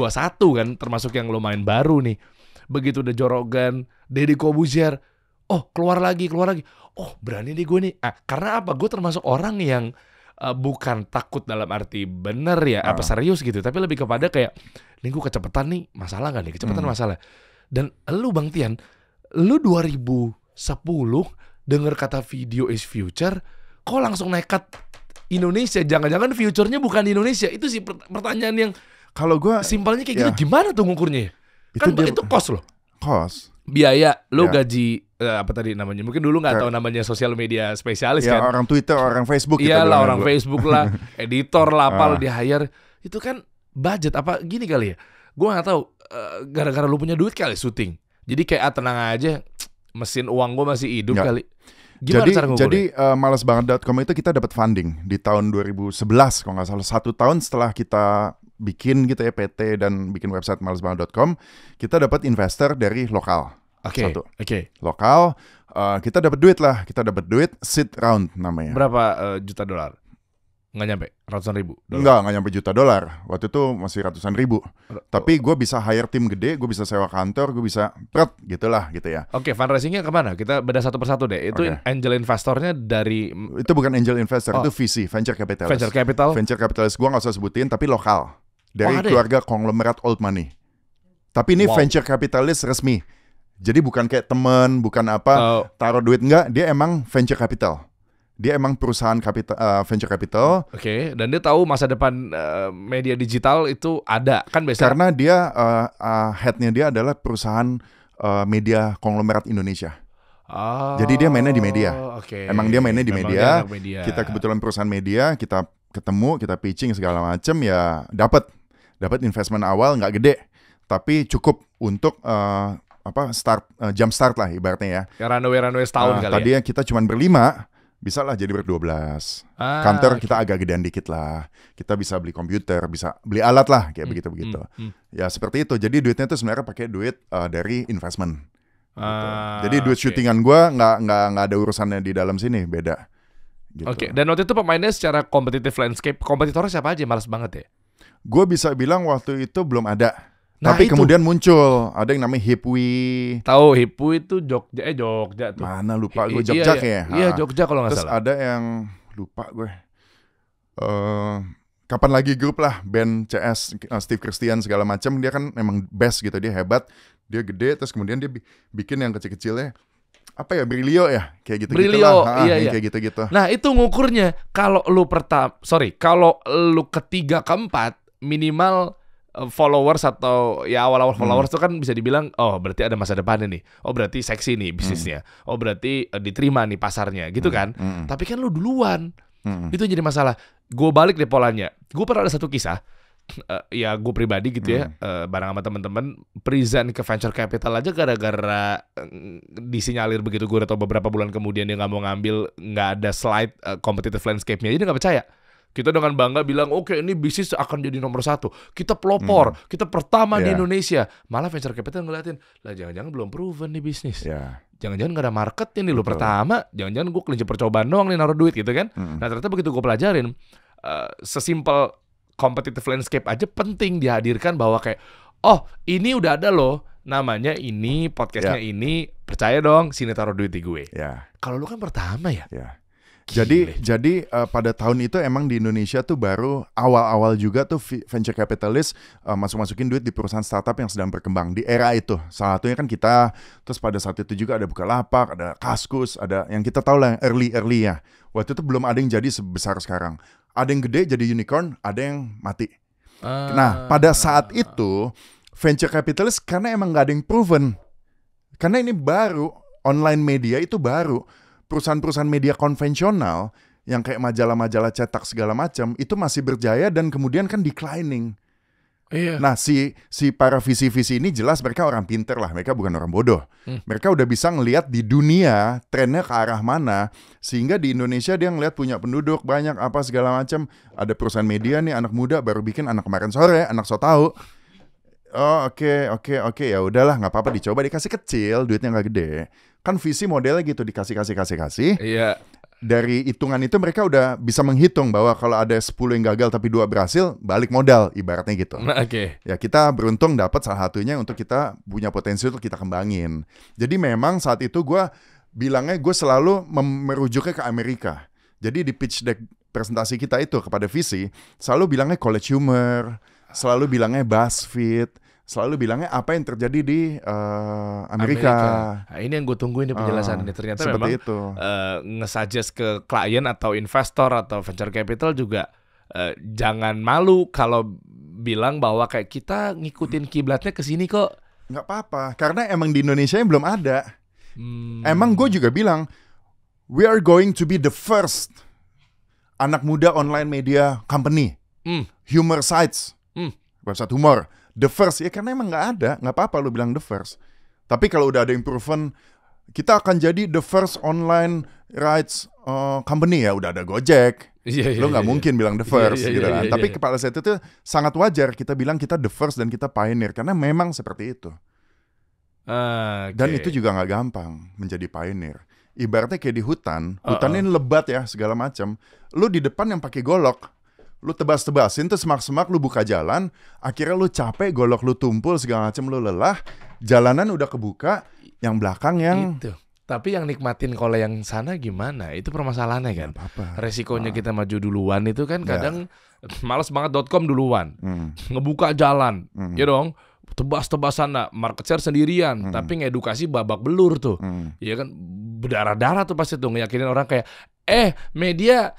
kan termasuk yang lumayan baru nih. Begitu udah Joe Rogan, Deddy Kobuzier. Oh keluar lagi, keluar lagi. Oh berani deh gue nih. Ah, karena apa? Gue termasuk orang yang uh, bukan takut dalam arti bener ya uh. apa ah. serius gitu tapi lebih kepada kayak nih gue kecepatan nih masalah gak nih kecepatan hmm. masalah dan lu Bang Tian lu 2010 denger kata video is future kok langsung nekat Indonesia jangan-jangan future-nya bukan di Indonesia itu sih pertanyaan yang kalau gua simpelnya kayak gitu, ya. gitu gimana tuh ngukurnya itu kan dia, itu kos loh kos biaya lo ya. gaji uh, apa tadi namanya mungkin dulu nggak tahu namanya sosial media spesialis ya, kan orang Twitter orang Facebook iya lah orang dulu. Facebook lah editor lah apa ah. di hire itu kan budget apa gini kali ya gue nggak tahu eh, gara-gara lu punya duit kali syuting jadi kayak ah, tenang aja mesin uang gue masih hidup ya. kali Gimana jadi cara jadi uh, eh, malasbanget.com itu kita dapat funding di tahun 2011 kalau nggak salah satu tahun setelah kita bikin gitu ya PT dan bikin website malasbanget.com kita dapat investor dari lokal Okay, Oke. Okay. Lokal. Uh, kita dapat duit lah. Kita dapat duit seed round namanya. Berapa uh, juta dolar? Nggak nyampe ratusan ribu. Dollar. Nggak, nggak nyampe juta dolar. Waktu itu masih ratusan ribu. R Tapi gue bisa hire tim gede, gue bisa sewa kantor, gue bisa pret gitulah gitu ya. Oke, okay, fundraisingnya kemana? Kita beda satu persatu deh. Itu okay. angel investornya dari itu bukan angel investor, oh. itu VC, venture capital. Venture capital. Venture capitalist gue nggak usah sebutin, tapi lokal dari oh, ya? keluarga konglomerat old money. Tapi ini wow. venture capitalist resmi. Jadi bukan kayak temen, bukan apa, oh. taruh duit enggak, dia emang venture capital. Dia emang perusahaan capital, uh, venture capital. Oke, okay. dan dia tahu masa depan uh, media digital itu ada kan biasanya. Karena dia uh, uh, headnya dia adalah perusahaan uh, media konglomerat Indonesia. Oh, Jadi dia mainnya di media. Okay. Emang dia mainnya di media. media. Kita kebetulan perusahaan media, kita ketemu, kita pitching segala macem ya dapat dapat investment awal nggak gede, tapi cukup untuk uh, apa start uh, jump start lah ibaratnya ya. Ya runway runway setahun uh, kali. Tadi ya? kita cuma berlima, bisa lah jadi berdua belas. Ah, Kantor okay. kita agak gedean dikit lah. Kita bisa beli komputer, bisa beli alat lah kayak hmm, begitu-begitu. Hmm, hmm, Ya seperti itu. Jadi duitnya itu sebenarnya pakai duit uh, dari investment. Gitu. Ah, gitu. Jadi duit okay. syutingan gue nggak nggak nggak ada urusannya di dalam sini beda. Gitu. Oke. Okay. Dan waktu itu pemainnya secara kompetitif landscape kompetitornya siapa aja? Males banget ya. Gue bisa bilang waktu itu belum ada. Nah, Tapi itu. kemudian muncul ada yang namanya Hipwi. Tahu Hipwi itu Jogja eh Jogja tuh. Mana lupa gue Jogja iya, ya. Iya, iya ah. Jogja kalau nggak salah. Terus ada yang lupa gue. Uh, kapan lagi grup lah band CS eh, Steve Christian segala macam dia kan memang best gitu dia hebat dia gede terus kemudian dia bikin yang kecil-kecilnya apa ya Brilio ya kayak gitu Brilio lah. Ha, iya, iya. kayak gitu gitu nah itu ngukurnya kalau lu pertama sorry kalau lu ketiga keempat minimal Eh, followers atau ya awal-awal hmm. followers hmm. tuh kan bisa dibilang oh berarti ada masa depan ini Oh berarti seksi nih hmm. bisnisnya. Hmm. Oh berarti uh, diterima nih pasarnya gitu hmm. kan. Hmm. Tapi kan lu duluan. Hmm. Itu jadi masalah. Gue balik deh polanya. Gue pernah ada satu kisah uh, ya gue pribadi gitu ya uh, bareng sama temen-temen present ke venture capital aja gara-gara uh, disinyalir begitu gue atau beberapa bulan kemudian dia nggak mau ngambil nggak ada slide uh, competitive landscape-nya jadi nggak percaya kita dengan bangga bilang, oke okay, ini bisnis akan jadi nomor satu. Kita pelopor, hmm. kita pertama yeah. di iya. Indonesia. Malah venture capital ngeliatin, lah jangan-jangan belum proven nih bisnis. Yeah. Jangan-jangan gak ada market ini lo pertama. Jangan-jangan gue kelinci percobaan doang nih naruh duit gitu kan. Hmm. Nah ternyata begitu gue pelajarin, uh, sesimpel competitive landscape aja penting dihadirkan bahwa kayak, oh ini udah ada loh namanya ini, podcastnya yeah. ini, percaya dong sini taruh duit di gue. Yeah. Kalau lu kan pertama ya. Yeah jadi jadi uh, pada tahun itu emang di Indonesia tuh baru awal-awal juga tuh venture capitalist uh, masuk-masukin duit di perusahaan startup yang sedang berkembang di era itu. Salah satunya kan kita terus pada saat itu juga ada Bukalapak, ada Kaskus, ada yang kita tahu lah early-early ya. Waktu itu belum ada yang jadi sebesar sekarang. Ada yang gede jadi unicorn, ada yang mati. Uh, nah, pada saat ah. itu venture capitalist karena emang gak ada yang proven. Karena ini baru, online media itu baru perusahaan-perusahaan media konvensional yang kayak majalah-majalah cetak segala macam itu masih berjaya dan kemudian kan declining. Iya. Nah si si para visi-visi ini jelas mereka orang pinter lah, mereka bukan orang bodoh. Hmm. Mereka udah bisa ngelihat di dunia trennya ke arah mana, sehingga di Indonesia dia ngelihat punya penduduk banyak apa segala macam. Ada perusahaan media nih anak muda baru bikin anak kemarin sore, anak so tau. Oh oke okay, oke okay, oke okay. ya udahlah nggak apa-apa dicoba dikasih kecil, duitnya nggak gede kan visi modelnya gitu dikasih kasih kasih kasih. Iya. Dari hitungan itu mereka udah bisa menghitung bahwa kalau ada 10 yang gagal tapi dua berhasil, balik modal ibaratnya gitu. Nah, Oke. Okay. Ya kita beruntung dapat salah satunya untuk kita punya potensi untuk kita kembangin. Jadi memang saat itu gue bilangnya gue selalu merujuknya ke Amerika. Jadi di pitch deck presentasi kita itu kepada visi selalu bilangnya college humor, selalu bilangnya BuzzFeed, selalu bilangnya apa yang terjadi di uh, Amerika. Amerika. Nah, ini yang gue tungguin ini ah, penjelasan uh, ini. Ternyata memang itu. Uh, ngesuggest ke klien atau investor atau venture capital juga uh, jangan malu kalau bilang bahwa kayak kita ngikutin kiblatnya ke sini kok. Nggak apa-apa, karena emang di Indonesia yang belum ada. Hmm. Emang gue juga bilang, we are going to be the first anak muda online media company, hmm. humor sites, hmm. website humor the first ya karena emang nggak ada nggak apa-apa lu bilang the first tapi kalau udah ada improvement kita akan jadi the first online rights uh, company ya udah ada Gojek yeah, yeah, lo nggak yeah, iya. mungkin yeah. bilang the iya, first yeah, yeah, gitu iya, kan yeah, yeah, tapi kepala saya itu sangat wajar kita bilang kita the first dan kita pioneer karena memang seperti itu uh, ah, okay. dan itu juga nggak gampang menjadi pioneer ibaratnya kayak di hutan ah, hutan uh -uh. ini lebat ya segala macam lu di depan yang pakai golok lu tebas-tebasin tuh semak-semak lu buka jalan akhirnya lu capek golok lu tumpul segala macem lu lelah jalanan udah kebuka yang belakang yang itu tapi yang nikmatin kalau yang sana gimana itu permasalahannya kan apa -apa. resikonya apa. kita maju duluan itu kan kadang yeah. males banget .com duluan mm. ngebuka jalan mm. ya dong tebas-tebas sana market share sendirian mm. tapi ngedukasi babak belur tuh mm. ya kan berdarah-darah tuh pasti tuh ngeyakinin orang kayak eh media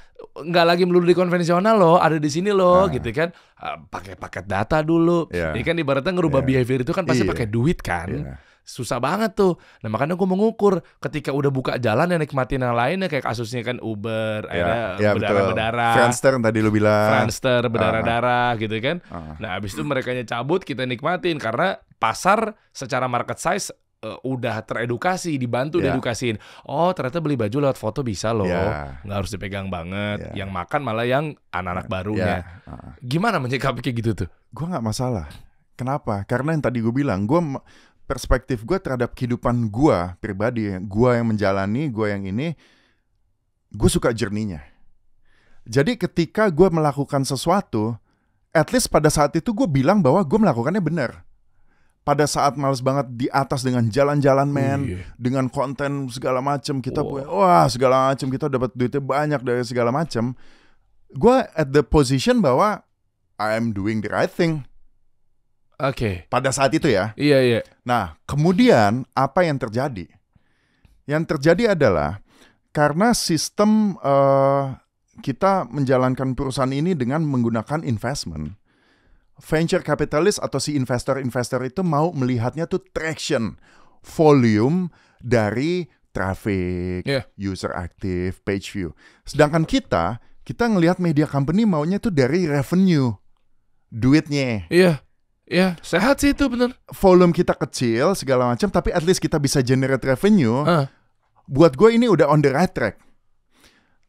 nggak lagi melulu di konvensional loh, ada di sini loh, nah. gitu kan. Ah, pakai paket data dulu. Yeah. Ini kan ibaratnya ngerubah yeah. behavior itu kan pasti yeah. pakai duit kan. Yeah. Susah banget tuh. Nah makanya gue mengukur ketika udah buka jalan ya nikmatin yang lainnya kayak kasusnya kan Uber, yeah. akhirnya yeah, iya, berdarah-berdarah. Friendster yang tadi lu bilang. Transfer ah. berdarah-darah uh -huh. gitu kan. Uh ah. -huh. Nah abis itu mereka cabut kita nikmatin karena pasar secara market size Eh, udah teredukasi, dibantu yeah. diedukasiin. Oh, ternyata beli baju lewat foto bisa loh. Yeah. nggak harus dipegang banget. Yeah. Yang makan malah yang anak-anak barunya. Yeah. Gimana menyikapi kayak gitu tuh? gue nggak masalah. Kenapa? Karena yang tadi gue bilang, gue perspektif gue terhadap kehidupan gue pribadi, gue yang menjalani, gue yang ini, gue suka jerninya. Jadi ketika gue melakukan sesuatu, at least pada saat itu gue bilang bahwa gue melakukannya benar pada saat males banget di atas dengan jalan-jalan men, yeah. dengan konten segala macam kita wow. punya wah segala macam kita dapat duitnya banyak dari segala macam Gue at the position bahwa I am doing the right thing. Oke. Okay. Pada saat itu ya. Iya yeah, iya. Yeah. Nah kemudian apa yang terjadi? Yang terjadi adalah karena sistem uh, kita menjalankan perusahaan ini dengan menggunakan investment venture capitalist atau si investor-investor itu mau melihatnya tuh traction, volume dari traffic, yeah. user active, page view. Sedangkan kita, kita ngelihat media company maunya tuh dari revenue, duitnya. Iya. Yeah. Ya, sehat sih itu bener. Volume kita kecil segala macam, tapi at least kita bisa generate revenue. Uh. Buat gue ini udah on the right track.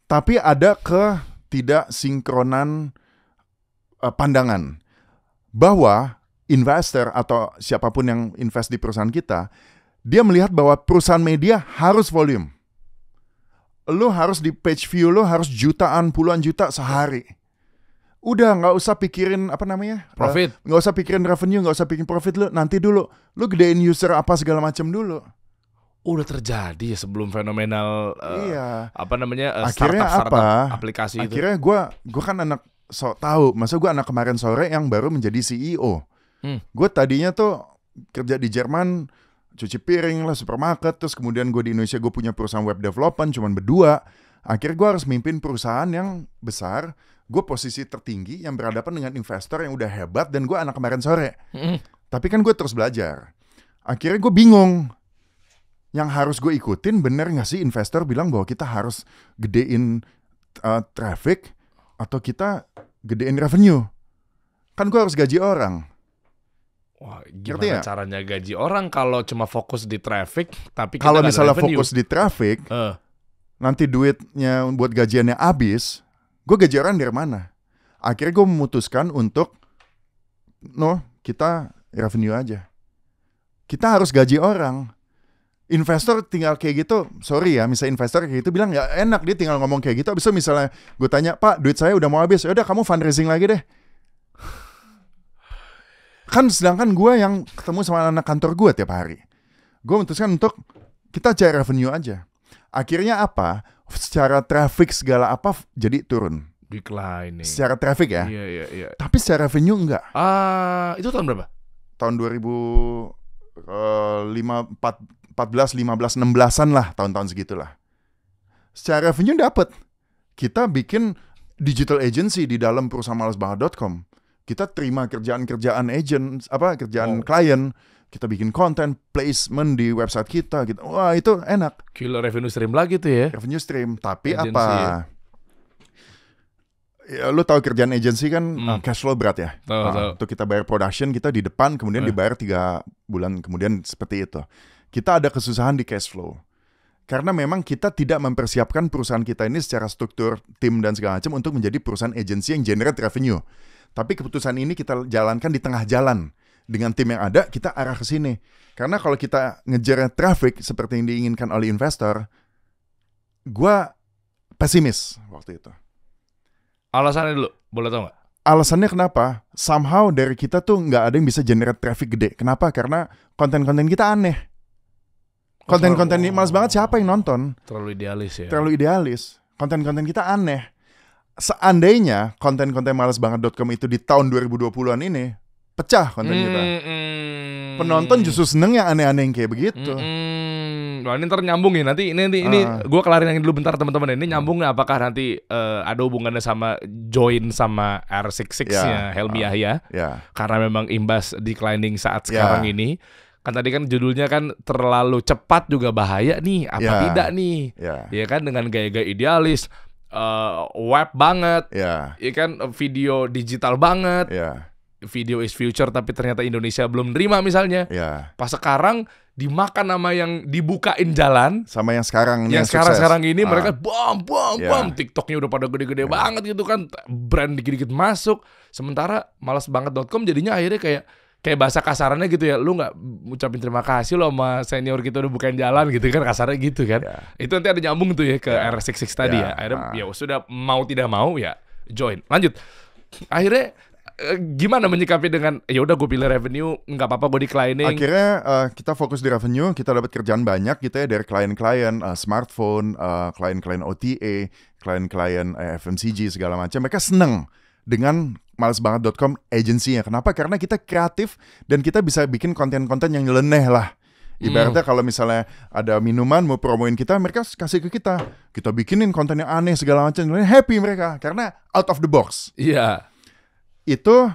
Tapi ada ke tidak sinkronan uh, eh, pandangan bahwa investor atau siapapun yang invest di perusahaan kita, dia melihat bahwa perusahaan media harus volume. Lo harus di page view lo harus jutaan, puluhan juta sehari. Udah nggak usah pikirin apa namanya eh, profit, nggak uh, usah pikirin revenue, nggak usah pikirin profit lo. Nanti dulu lo gedein user apa segala macam dulu udah terjadi ya sebelum fenomenal uh, iya. apa namanya uh, akhirnya startup, startup apa aplikasi akhirnya gue gue kan anak so tahu. Masa gue anak kemarin sore yang baru menjadi CEO. Hmm. Gue tadinya tuh kerja di Jerman cuci piring lah supermarket terus kemudian gue di Indonesia gue punya perusahaan web development cuman berdua akhir gue harus mimpin perusahaan yang besar gue posisi tertinggi yang berhadapan dengan investor yang udah hebat dan gue anak kemarin sore hmm. tapi kan gue terus belajar akhirnya gue bingung yang harus gue ikutin bener gak sih investor bilang bahwa kita harus gedein uh, traffic atau kita gedein revenue. Kan gue harus gaji orang. Wah, gimana ya? caranya gaji orang kalau cuma fokus di traffic tapi kalau misalnya revenue. fokus di traffic, uh. nanti duitnya buat gajiannya habis, gue gaji orang dari mana? Akhirnya gue memutuskan untuk no, kita revenue aja. Kita harus gaji orang investor tinggal kayak gitu, sorry ya, misalnya investor kayak gitu bilang ya enak dia tinggal ngomong kayak gitu. Abis itu misalnya gue tanya, Pak, duit saya udah mau habis, ya udah kamu fundraising lagi deh. Kan sedangkan gue yang ketemu sama anak kantor gue tiap hari. Gue memutuskan untuk kita cari revenue aja. Akhirnya apa? Secara traffic segala apa jadi turun. Decline. Secara traffic ya. Iya, iya, iya. Tapi secara revenue enggak. Ah, uh, itu tahun berapa? Tahun 2000 eh, lima empat 14, 15, 16-an lah tahun-tahun segitulah. Secara revenue dapat. Kita bikin digital agency di dalam perusahaan malasbanget.com. Kita terima kerjaan-kerjaan agent, apa kerjaan oh. klien, kita bikin konten, placement di website kita gitu. Wah, itu enak. Killer revenue stream lagi tuh ya. Revenue stream, tapi agency. apa? Ya, ya lu tahu kerjaan agency kan hmm. Uh, cash flow berat ya. Tahu, nah, tahu. Untuk kita bayar production kita di depan kemudian eh. dibayar tiga bulan kemudian seperti itu kita ada kesusahan di cash flow. Karena memang kita tidak mempersiapkan perusahaan kita ini secara struktur tim dan segala macam untuk menjadi perusahaan agensi yang generate revenue. Tapi keputusan ini kita jalankan di tengah jalan. Dengan tim yang ada, kita arah ke sini. Karena kalau kita ngejar traffic seperti yang diinginkan oleh investor, gue pesimis waktu itu. Alasannya dulu, boleh tau gak? alasannya kenapa? Somehow dari kita tuh nggak ada yang bisa generate traffic gede. Kenapa? Karena konten-konten kita aneh konten-konten ini males banget siapa yang nonton? Terlalu idealis ya. Terlalu idealis. Konten-konten kita aneh. Seandainya konten-konten banget.com itu di tahun 2020-an ini pecah konten kita. Hmm. Penonton justru seneng yang aneh-aneh yang kayak begitu. Mm, Nah, ini ntar nyambung ya nanti ini nanti ini ah. gue kelarin yang dulu bentar teman-teman ini nyambung nggak apakah nanti uh, ada hubungannya sama join sama R66 nya yeah. Helmi Yahya ya? yeah. Ya? Ya. karena memang imbas declining saat ya. sekarang yeah. ini kan tadi kan judulnya kan terlalu cepat juga bahaya nih apa yeah. tidak nih yeah. ya iya kan dengan gaya-gaya idealis uh, web banget yeah. ya iya kan video digital banget yeah. video is future tapi ternyata Indonesia belum terima misalnya yeah. pas sekarang dimakan nama yang dibukain jalan sama yang sekarang yang, sekarang sukses. sekarang ini ah. mereka bom bom yeah. bom TikToknya udah pada gede-gede yeah. banget gitu kan brand dikit-dikit masuk sementara malasbanget.com jadinya akhirnya kayak kayak bahasa kasarannya gitu ya lu nggak ucapin terima kasih lo sama senior kita udah bukan jalan gitu kan kasarnya gitu kan yeah. itu nanti ada nyambung tuh ya ke yeah. R66 tadi yeah. ya akhirnya uh. ya sudah mau tidak mau ya join lanjut akhirnya eh, gimana menyikapi dengan ya udah gue pilih revenue nggak apa-apa gue declining akhirnya uh, kita fokus di revenue kita dapat kerjaan banyak gitu ya dari klien-klien uh, smartphone klien klien-klien OTA klien-klien uh, FMCG segala macam mereka seneng dengan malesbanget.com agency ya. Kenapa? Karena kita kreatif dan kita bisa bikin konten-konten yang nyeleneh lah. Ibaratnya hmm. kalau misalnya ada minuman mau promoin kita, mereka kasih ke kita. Kita bikinin konten yang aneh segala macam. Happy mereka karena out of the box. Iya. Itu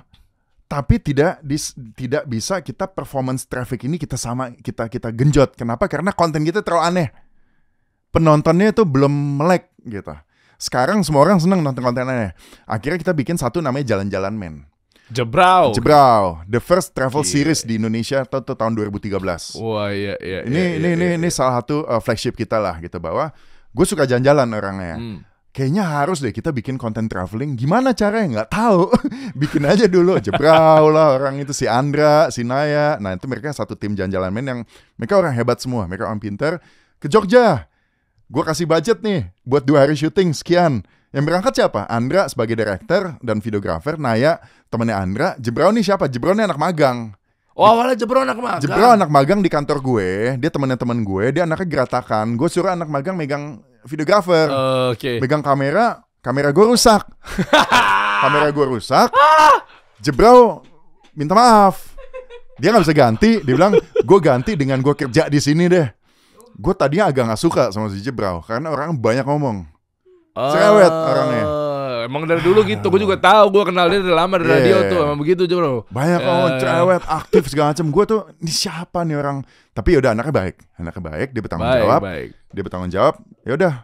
tapi tidak dis, tidak bisa kita performance traffic ini kita sama kita kita genjot. Kenapa? Karena konten kita terlalu aneh. Penontonnya itu belum melek gitu. Sekarang semua orang seneng nonton kontennya. Akhirnya kita bikin satu namanya Jalan-Jalan Men. Jebrau. Jebrau. The first travel yeah. series di Indonesia itu tahun 2013. Wah iya iya. Ini iya, ini iya, ini, iya. ini iya. salah satu uh, flagship kita lah gitu bahwa gue suka jalan-jalan orangnya. Hmm kayaknya harus deh kita bikin konten traveling. Gimana caranya? Nggak tahu. bikin aja dulu. Jebrau lah orang itu si Andra, si Naya. Nah itu mereka satu tim jalan-jalan men yang mereka orang hebat semua. Mereka orang pinter. Ke Jogja gue kasih budget nih buat dua hari syuting sekian. Yang berangkat siapa? Andra sebagai director dan videographer, Naya temannya Andra, Jebron nih siapa? nih anak magang. Oh awalnya Jebron anak magang. Jebron anak magang di kantor gue, dia temannya teman gue, dia anaknya geratakan. Gue suruh anak magang megang videografer uh, okay. megang kamera, kamera gue rusak. kamera gue rusak. Ah! Jebrau minta maaf. Dia nggak bisa ganti, dia bilang gue ganti dengan gue kerja di sini deh. Gue tadinya agak gak suka sama si Jebrau karena orang banyak ngomong. Oh, Cewek ah, orangnya. Emang dari dulu gitu, gue juga tahu gue kenal dia dari lama dari yeah. radio iya, tuh, iya. emang begitu bro. Banyak yeah. ngomong cerewet, aktif segala macam. Gue tuh ini siapa nih orang? Tapi yaudah anaknya baik, anaknya baik, dia bertanggung baik, jawab, baik. dia bertanggung jawab. Yaudah,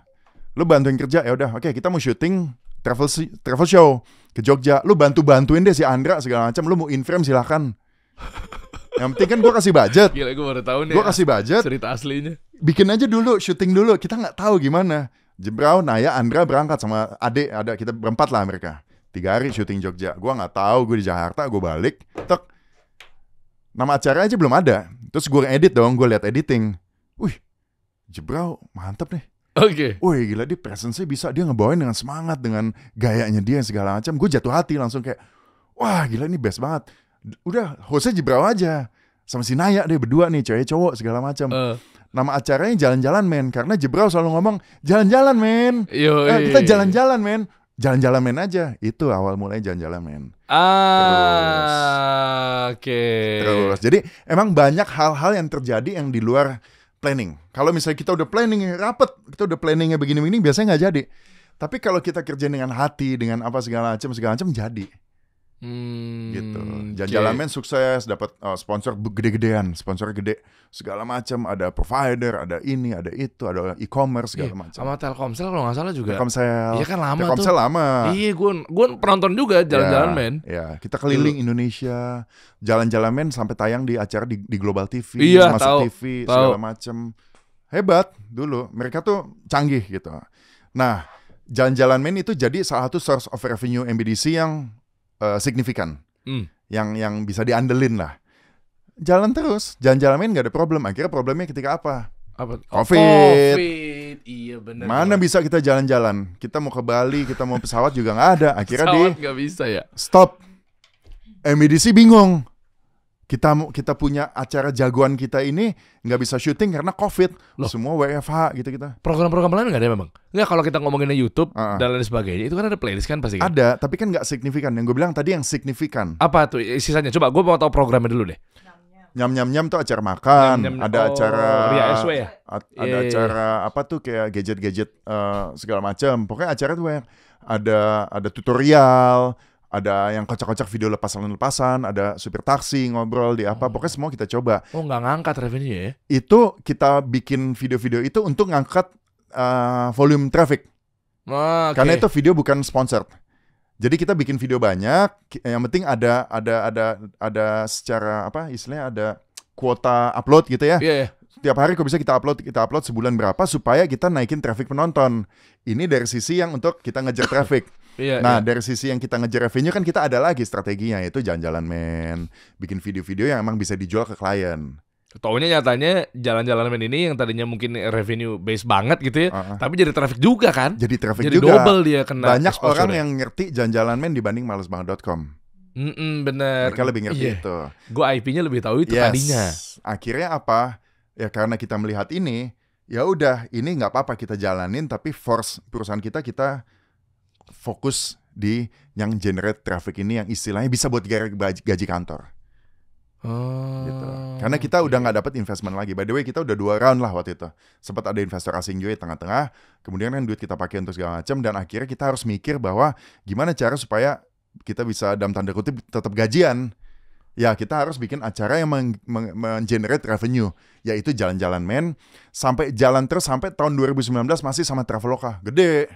lu bantuin kerja yaudah. Oke, kita mau syuting travel travel show ke Jogja. Lu bantu bantuin deh si Andra segala macam. Lu mau in frame silahkan. Yang penting kan gue kasih budget. Gila gue baru tahu nih. Gue kasih ya, budget. Cerita aslinya bikin aja dulu syuting dulu kita nggak tahu gimana Jebrau, Naya, Andra berangkat sama adik. ada kita berempat lah mereka tiga hari syuting Jogja gue nggak tahu gue di Jakarta gue balik tek nama acara aja belum ada terus gue edit dong gue lihat editing wih Jebrau mantep nih Oke. Okay. Wih gila dia presence bisa dia ngebawain dengan semangat dengan gayanya dia segala macam. Gue jatuh hati langsung kayak wah gila ini best banget. Udah hostnya Jebrau aja sama si Naya deh berdua nih cewek cowok segala macam. Uh nama acaranya jalan-jalan men karena Jebral selalu ngomong jalan-jalan men Eh, iya, kita iya, iya. jalan-jalan men jalan-jalan men aja itu awal mulai jalan-jalan men ah oke okay. terus jadi emang banyak hal-hal yang terjadi yang di luar planning kalau misalnya kita udah planning rapet kita udah planningnya begini-begini biasanya nggak jadi tapi kalau kita kerja dengan hati dengan apa segala macam segala macam jadi Hmm, gitu. jalan okay. sukses, dapat uh, sponsor gede-gedean, sponsor gede segala macam, ada provider, ada ini, ada itu, ada e-commerce segala yeah, macam. Sama Telkomsel kalau nggak salah juga. Telkomsel. Iya kan lama Telkomsel tuh. lama. Iya, gue gue penonton juga jalan-jalan iya, men. Iya, yeah. kita keliling Dulu. Indonesia, jalan-jalan men sampai tayang di acara di, di Global TV, yeah, masuk tau, TV tau. segala macam. Hebat dulu, mereka tuh canggih gitu. Nah, jalan-jalan men itu jadi salah satu source of revenue MBDC yang uh, signifikan mm. yang yang bisa diandelin lah jalan terus jalan-jalan main gak ada problem akhirnya problemnya ketika apa apa oh, covid, COVID. iya benar mana ya. bisa kita jalan-jalan kita mau ke Bali kita mau pesawat juga nggak ada akhirnya pesawat di gak bisa ya stop MEDC bingung kita kita punya acara jagoan kita ini nggak bisa syuting karena covid Loh. semua WFH gitu kita program-program lain nggak ada memang nggak kalau kita ngomongin YouTube uh -uh. dan lain sebagainya itu kan ada playlist kan pasti kan? ada tapi kan nggak signifikan yang gue bilang tadi yang signifikan apa tuh sisanya coba gue mau tahu programnya dulu deh nyam nyam nyam tuh acara makan nyam, nyam, ada oh, acara SW ya ada yeah. Iya, iya. acara apa tuh kayak gadget gadget uh, segala macam pokoknya acara tuh banyak ada ada tutorial ada yang kocak-kocak video lepasan-lepasan, ada supir taksi ngobrol di apa, pokoknya semua kita coba. Oh nggak ngangkat revenue ya? Itu kita bikin video-video itu untuk ngangkat uh, volume traffic. Oh, ah, okay. Karena itu video bukan sponsored. Jadi kita bikin video banyak, yang penting ada ada ada ada secara apa istilahnya ada kuota upload gitu ya. Yeah, yeah. Tiap hari kok bisa kita upload, kita upload sebulan berapa supaya kita naikin traffic penonton. Ini dari sisi yang untuk kita ngejar traffic. Iya, nah, iya. dari sisi yang kita ngejar revenue kan kita ada lagi strateginya yaitu jalan-jalan men, bikin video-video yang emang bisa dijual ke klien. Taunya nyatanya jalan-jalan men ini yang tadinya mungkin revenue base banget gitu ya, uh-uh. tapi jadi traffic juga kan? Jadi traffic jadi juga. Jadi double dia kena. Banyak orang yang ngerti jalan-jalan men dibanding malesbanget.com. Mm-mm, bener. Mereka lebih ngerti yeah. itu. Gue IP-nya lebih tahu itu yes. tadinya. Akhirnya apa? Ya karena kita melihat ini, ya udah ini nggak apa-apa kita jalanin tapi force perusahaan kita kita fokus di yang generate traffic ini yang istilahnya bisa buat gaji, gaji kantor. Gitu. Oh, gitu. Karena kita okay. udah nggak dapat investment lagi. By the way, kita udah dua round lah waktu itu. Sempat ada investor asing juga di tengah-tengah. Kemudian kan duit kita pakai untuk segala macam dan akhirnya kita harus mikir bahwa gimana cara supaya kita bisa dalam tanda kutip tetap gajian ya kita harus bikin acara yang men-generate men revenue, yaitu jalan-jalan men, sampai jalan terus sampai tahun 2019 masih sama Traveloka, gede,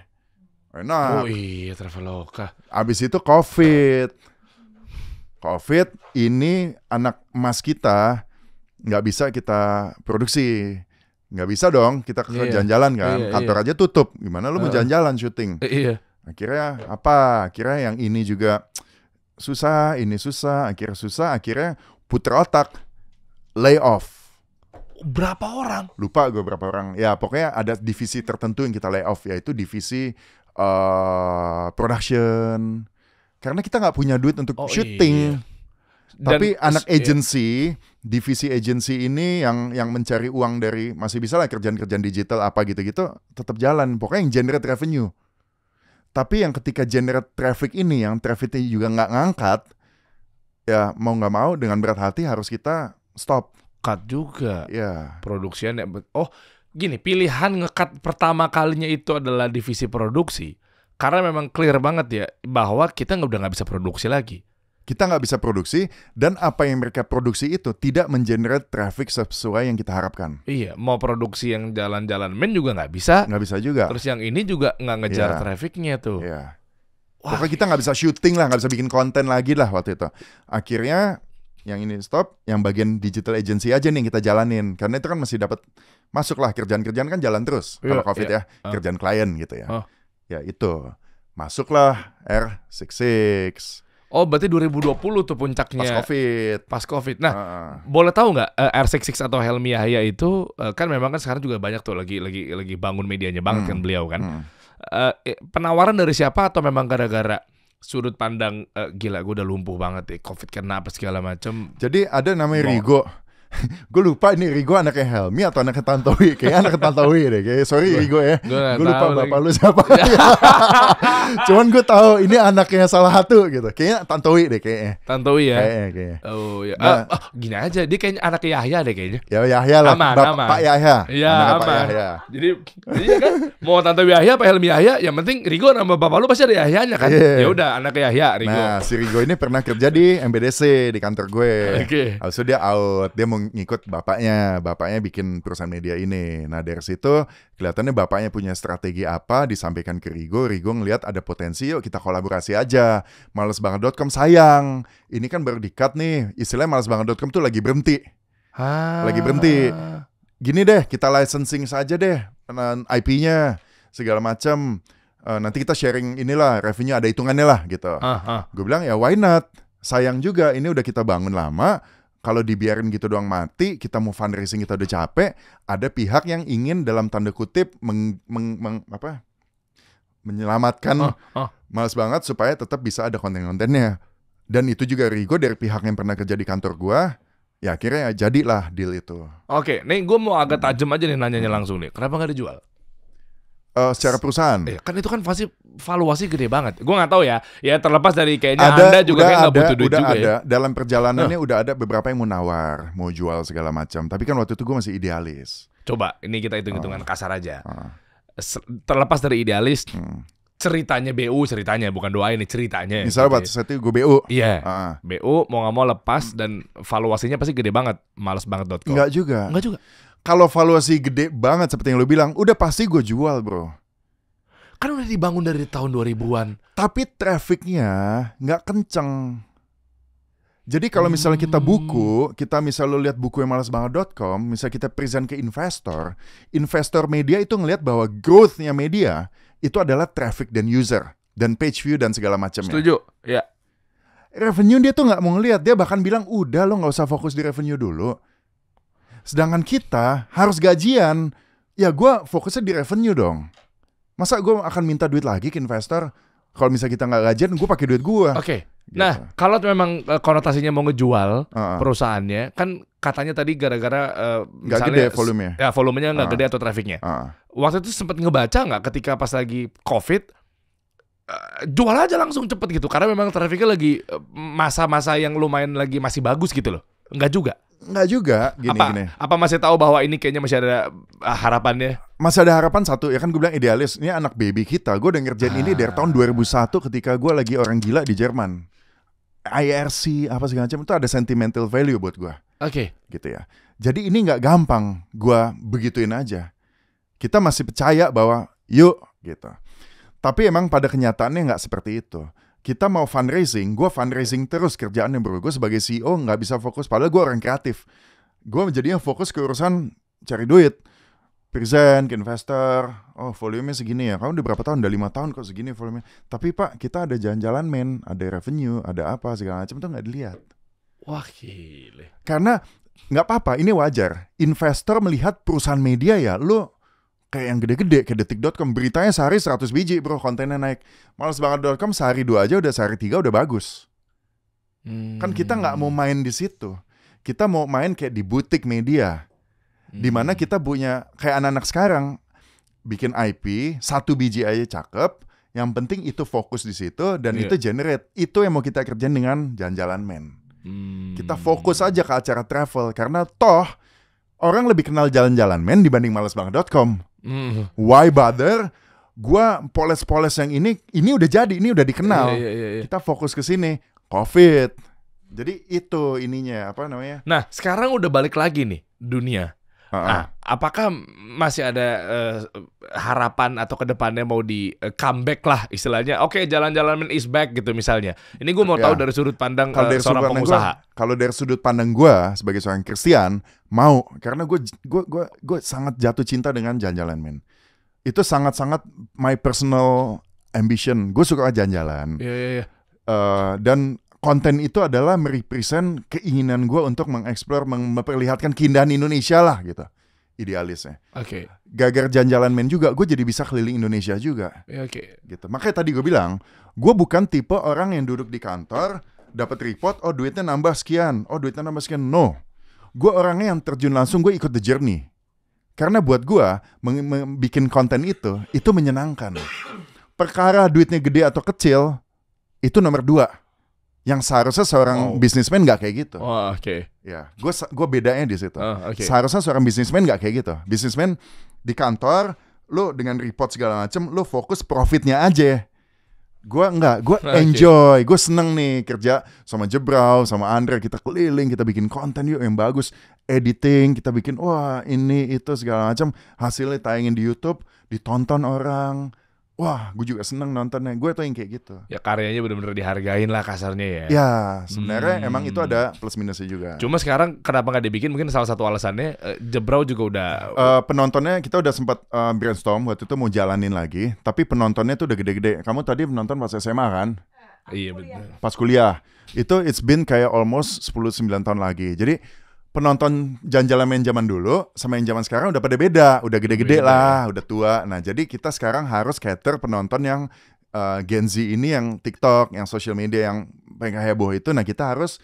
enak. Oh iya Traveloka. Abis itu COVID, COVID ini anak emas kita nggak bisa kita produksi, nggak bisa dong kita ke iya. jalan-jalan kan, yeah, kantor yeah. aja tutup, gimana lu mau jalan-jalan syuting? Iya. Akhirnya apa? Akhirnya yang ini juga susah, ini susah, akhirnya susah, akhirnya putra otak, lay off. Berapa orang? Lupa gue berapa orang. Ya pokoknya ada divisi tertentu yang kita lay off yaitu divisi uh, production. Karena kita nggak punya duit untuk oh, syuting. Iya. Dan, Tapi anak iya. agency, iya. divisi agency ini yang yang mencari uang dari masih bisa lah kerjaan-kerjaan digital apa gitu-gitu tetap jalan. Pokoknya yang generate revenue. Tapi yang ketika generate traffic ini, yang trafficnya juga nggak ngangkat, ya mau nggak mau dengan berat hati harus kita stop. Cut juga. Ya. Produksinya, oh gini pilihan ngekat pertama kalinya itu adalah divisi produksi karena memang clear banget ya bahwa kita nggak udah nggak bisa produksi lagi kita nggak bisa produksi dan apa yang mereka produksi itu tidak mengenerate traffic sesuai yang kita harapkan. Iya, mau produksi yang jalan-jalan men juga nggak bisa. Nggak bisa juga. Terus yang ini juga nggak ngejar yeah. trafficnya tuh. Iya. Yeah. Pokoknya kita iya. nggak bisa syuting lah, nggak bisa bikin konten lagi lah waktu itu. Akhirnya yang ini stop, yang bagian digital agency aja nih kita jalanin. Karena itu kan masih dapat masuk lah kerjaan-kerjaan kan jalan terus. Yeah, kalau covid yeah. ya, ah. kerjaan uh. klien gitu ya. Uh. Ya itu masuklah R66 Oh, berarti 2020 tuh puncaknya. Pas Covid. Pas Covid. Nah, uh. boleh tahu nggak uh, eh, R66 atau Helmi Yahya itu uh, kan memang kan sekarang juga banyak tuh lagi lagi lagi bangun medianya banget kan hmm. kan beliau kan. Hmm. Uh, penawaran dari siapa atau memang gara-gara sudut pandang uh, gila gue udah lumpuh banget ya covid kenapa segala macem jadi ada namanya Rigo gue lupa ini Rigo anaknya Helmi atau anaknya Tantowi kayak anaknya Tantowi deh kayak sorry Rigo ya gue lupa bapak lu siapa cuman gue tahu ini anaknya salah satu gitu kayaknya Tantowi deh kayaknya Tantowi ya kayaknya, kayaknya. oh ya nah, oh, gini aja dia kayaknya anaknya Yahya deh kayaknya ya Yahya lah aman, Bapak, aman. Pak Yahya ya aman Pak Yahya. jadi iya kan mau Tantowi Yahya Pak Helmi Yahya yang penting Rigo nama bapak lu pasti ada Yahyanya kan yeah. ya udah anaknya Yahya Rigo nah si Rigo ini pernah kerja di MBDC di kantor gue oke okay. Lalu dia out dia mau ngikut bapaknya. Bapaknya bikin perusahaan media ini. Nah dari situ kelihatannya bapaknya punya strategi apa disampaikan ke Rigo. Rigo ngelihat ada potensi yuk kita kolaborasi aja. Malesbanget.com sayang. Ini kan baru dikat nih. Istilahnya malesbanget.com tuh lagi berhenti. Ha. Ah. Lagi berhenti. Gini deh kita licensing saja deh IP-nya segala macam. Uh, eh, nanti kita sharing inilah revenue ada hitungannya lah gitu. Ah, ah. Gue bilang ya why not? Sayang juga ini udah kita bangun lama kalau dibiarin gitu doang mati, kita mau fundraising kita udah capek, ada pihak yang ingin dalam tanda kutip meng, meng, meng apa? menyelamatkan oh, oh. males banget supaya tetap bisa ada konten-kontennya. Dan itu juga Rigo dari pihak yang pernah kerja di kantor gua, ya akhirnya jadilah deal itu. Oke, nih gua mau agak tajam aja nih nanyanya langsung nih. Kenapa nggak dijual? Uh, secara perusahaan. Eh, kan itu kan pasti valuasi gede banget. Gue nggak tahu ya. Ya terlepas dari kayaknya ada, Anda juga kayak nggak butuh duit udah juga ya. ada. ya. Dalam perjalanannya udah ada beberapa yang mau nawar, mau jual segala macam. Tapi kan waktu itu gue masih idealis. Coba ini kita hitung-hitungan uh. kasar aja. Uh. Terlepas dari idealis, hmm. ceritanya BU ceritanya bukan doa ini ceritanya. Misalnya waktu saat itu gue BU. Iya. Uh. Ah. BU mau nggak mau lepas dan valuasinya pasti gede banget. Males com Enggak juga. Enggak juga kalau valuasi gede banget seperti yang lo bilang, udah pasti gue jual bro. Kan udah dibangun dari tahun 2000-an. Tapi trafficnya nggak kenceng. Jadi kalau misalnya kita hmm. buku, kita misal lo lihat buku yang malas banget.com, misal kita present ke investor, investor media itu ngelihat bahwa growthnya media itu adalah traffic dan user dan page view dan segala macamnya. Setuju, ya. Revenue dia tuh nggak mau ngelihat, dia bahkan bilang udah lo nggak usah fokus di revenue dulu Sedangkan kita harus gajian. Ya gue fokusnya di revenue dong. Masa gue akan minta duit lagi ke investor? Kalau misalnya kita nggak gajian, gue pakai duit gue. Oke. Okay. Gitu. Nah, kalau memang eh, konotasinya mau ngejual uh -uh. perusahaannya, kan katanya tadi gara-gara uh, nggak gede volumenya. Ya, volumenya nggak uh -uh. gede atau trafiknya. Uh -uh. Waktu itu sempat ngebaca nggak ketika pas lagi COVID eh, jual aja langsung cepet gitu karena memang trafiknya lagi masa-masa yang lumayan lagi masih bagus gitu loh nggak juga Enggak juga, gini apa, gini. Apa masih tahu bahwa ini kayaknya masih ada ah, harapannya? Masih ada harapan satu, ya kan gue bilang idealis. Ini anak baby kita. Gue udah ngerjain ah. ini dari ah. tahun 2001 ketika gue lagi orang gila di Jerman. IRC apa segala macam itu ada sentimental value buat gue. Oke. Okay. Gitu ya. Jadi ini nggak gampang gue begituin aja. Kita masih percaya bahwa yuk gitu. Tapi emang pada kenyataannya nggak seperti itu kita mau fundraising, gue fundraising terus yang bro. Gue sebagai CEO nggak bisa fokus, padahal gue orang kreatif. Gue jadinya fokus ke urusan cari duit. Present ke investor, oh volumenya segini ya, kamu udah berapa tahun? Udah lima tahun kok segini volumenya. Tapi pak, kita ada jalan-jalan men, ada revenue, ada apa segala macam tuh nggak dilihat. Wah gile. Karena nggak apa-apa, ini wajar. Investor melihat perusahaan media ya, lo kayak yang gede-gede kayak detik.com beritanya sehari 100 biji bro kontennya naik males banget.com sehari dua aja udah sehari tiga udah bagus hmm. kan kita hmm. nggak mau main di situ kita mau main kayak di butik media hmm. dimana kita punya kayak anak-anak sekarang bikin IP satu biji aja cakep yang penting itu fokus di situ dan yeah. itu generate itu yang mau kita kerjain dengan jalan-jalan men hmm. kita fokus aja ke acara travel karena toh orang lebih kenal jalan-jalan men dibanding malasbanget.com Mm. Why bother? Gua poles-poles yang ini, ini udah jadi, ini udah dikenal. Yeah, yeah, yeah, yeah. Kita fokus ke sini. Covid. Jadi itu ininya apa namanya? Nah, sekarang udah balik lagi nih dunia. Uh -uh. Nah, apakah masih ada uh, harapan atau kedepannya mau di uh, comeback lah istilahnya? Oke, okay, jalan-jalan is back gitu misalnya. Ini gue mau yeah. tahu dari sudut pandang kalau uh, seorang sudut pengusaha. kalau dari sudut pandang gue sebagai seorang Kristen mau karena gue gue gue gue sangat jatuh cinta dengan jalan-jalan men. Itu sangat-sangat my personal ambition. Gue suka jalan-jalan. Iya yeah, iya Uh, dan konten itu adalah merepresent keinginan gue untuk mengeksplor, memperlihatkan keindahan Indonesia lah gitu idealisnya. Oke. Okay. Gagar jalan main juga, gue jadi bisa keliling Indonesia juga. Ya, oke. Okay. Gitu. Makanya tadi gue bilang, gue bukan tipe orang yang duduk di kantor, dapat report, oh duitnya nambah sekian, oh duitnya nambah sekian. No, gue orangnya yang terjun langsung, gue ikut the journey. Karena buat gue, bikin konten itu, itu menyenangkan. Perkara duitnya gede atau kecil, itu nomor dua yang seharusnya seorang oh. bisnismen nggak kayak gitu. Oh, oke. Okay. Ya, gue gue bedanya di situ. Oh, ah, okay. Seharusnya seorang bisnismen nggak kayak gitu. Bisnismen di kantor, lo dengan report segala macem, lo fokus profitnya aja. Gue nggak, gue enjoy, gue seneng nih kerja sama Jebrau, sama Andre, kita keliling, kita bikin konten yuk yang bagus, editing, kita bikin wah ini itu segala macam, hasilnya tayangin di YouTube, ditonton orang wah gue juga seneng nontonnya gue tuh yang kayak gitu ya karyanya benar-benar dihargain lah kasarnya ya ya sebenarnya hmm. emang itu ada plus minusnya juga cuma sekarang kenapa nggak dibikin mungkin salah satu alasannya eh, Jebrau juga udah uh, penontonnya kita udah sempat uh, eh, brainstorm waktu itu mau jalanin lagi tapi penontonnya tuh udah gede-gede kamu tadi menonton pas SMA kan Iya benar. Pas kuliah. Itu it's been kayak almost 10 9 tahun lagi. Jadi penonton jalan-jalan main zaman dulu sama yang zaman sekarang udah pada beda, udah gede-gede beda. lah, ya. udah tua. Nah, jadi kita sekarang harus cater penonton yang uh, Gen Z ini yang TikTok, yang social media yang pengen heboh itu. Nah, kita harus